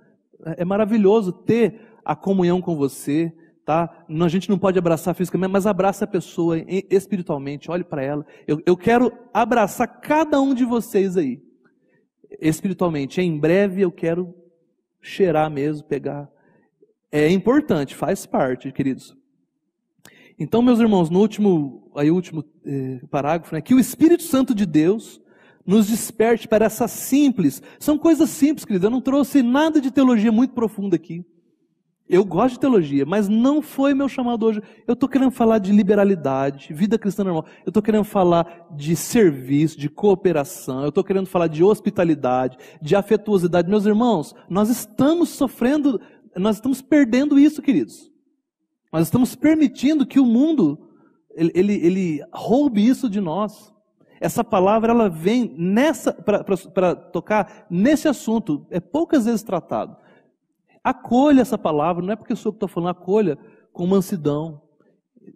É, é maravilhoso ter a comunhão com você. Tá? A gente não pode abraçar fisicamente, mas abraça a pessoa espiritualmente, olhe para ela. Eu, eu quero abraçar cada um de vocês aí, espiritualmente. Em breve eu quero cheirar mesmo, pegar. É importante, faz parte, queridos. Então, meus irmãos, no último, aí último eh, parágrafo, né, que o Espírito Santo de Deus nos desperte para essa simples. São coisas simples, querido. Eu não trouxe nada de teologia muito profunda aqui. Eu gosto de teologia, mas não foi meu chamado hoje. Eu estou querendo falar de liberalidade, vida cristã normal. Eu estou querendo falar de serviço, de cooperação. Eu estou querendo falar de hospitalidade, de afetuosidade. Meus irmãos, nós estamos sofrendo, nós estamos perdendo isso, queridos. Nós estamos permitindo que o mundo ele, ele, ele roube isso de nós. Essa palavra ela vem nessa para tocar nesse assunto, é poucas vezes tratado. Acolha essa palavra, não é porque sou eu que estou falando, acolha com mansidão.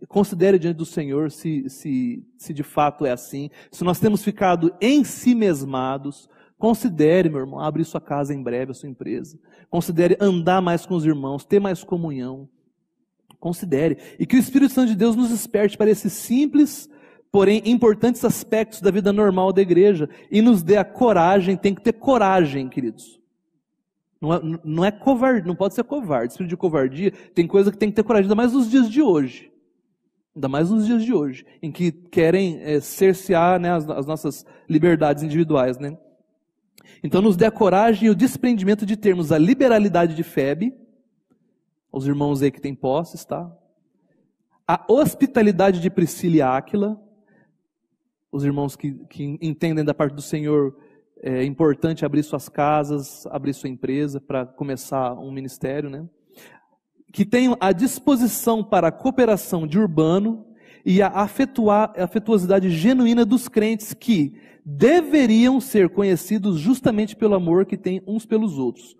Considere diante do Senhor se, se, se de fato é assim. Se nós temos ficado em si mesmados, Considere, meu irmão, abrir sua casa em breve, a sua empresa. Considere andar mais com os irmãos, ter mais comunhão. Considere. E que o Espírito Santo de Deus nos desperte para esse simples porém importantes aspectos da vida normal da igreja e nos dê a coragem, tem que ter coragem, queridos. Não é, não é covarde, não pode ser covarde. Espírito de covardia tem coisa que tem que ter coragem, ainda mais nos dias de hoje. Ainda mais nos dias de hoje, em que querem é, cercear né, as, as nossas liberdades individuais. Né? Então, nos dê a coragem e o desprendimento de termos a liberalidade de Febe, os irmãos aí que têm posses, tá? A hospitalidade de Priscila e Áquila, os irmãos que, que entendem da parte do Senhor, é importante abrir suas casas, abrir sua empresa para começar um ministério, né? Que tenham a disposição para a cooperação de urbano e a afetuosidade genuína dos crentes que deveriam ser conhecidos justamente pelo amor que têm uns pelos outros.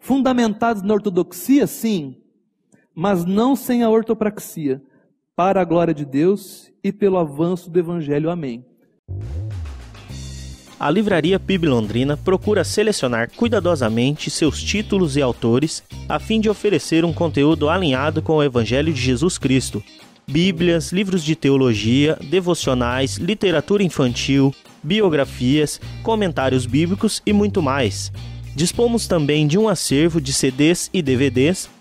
Fundamentados na ortodoxia, sim, mas não sem a ortopraxia para a glória de Deus e pelo avanço do Evangelho. Amém. A Livraria PIB Londrina procura selecionar cuidadosamente seus títulos e autores a fim de oferecer um conteúdo alinhado com o Evangelho de Jesus Cristo. Bíblias, livros de teologia, devocionais, literatura infantil, biografias, comentários bíblicos e muito mais. Dispomos também de um acervo de CDs e DVDs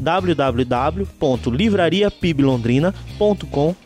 www.livrariapiblondrina.com.br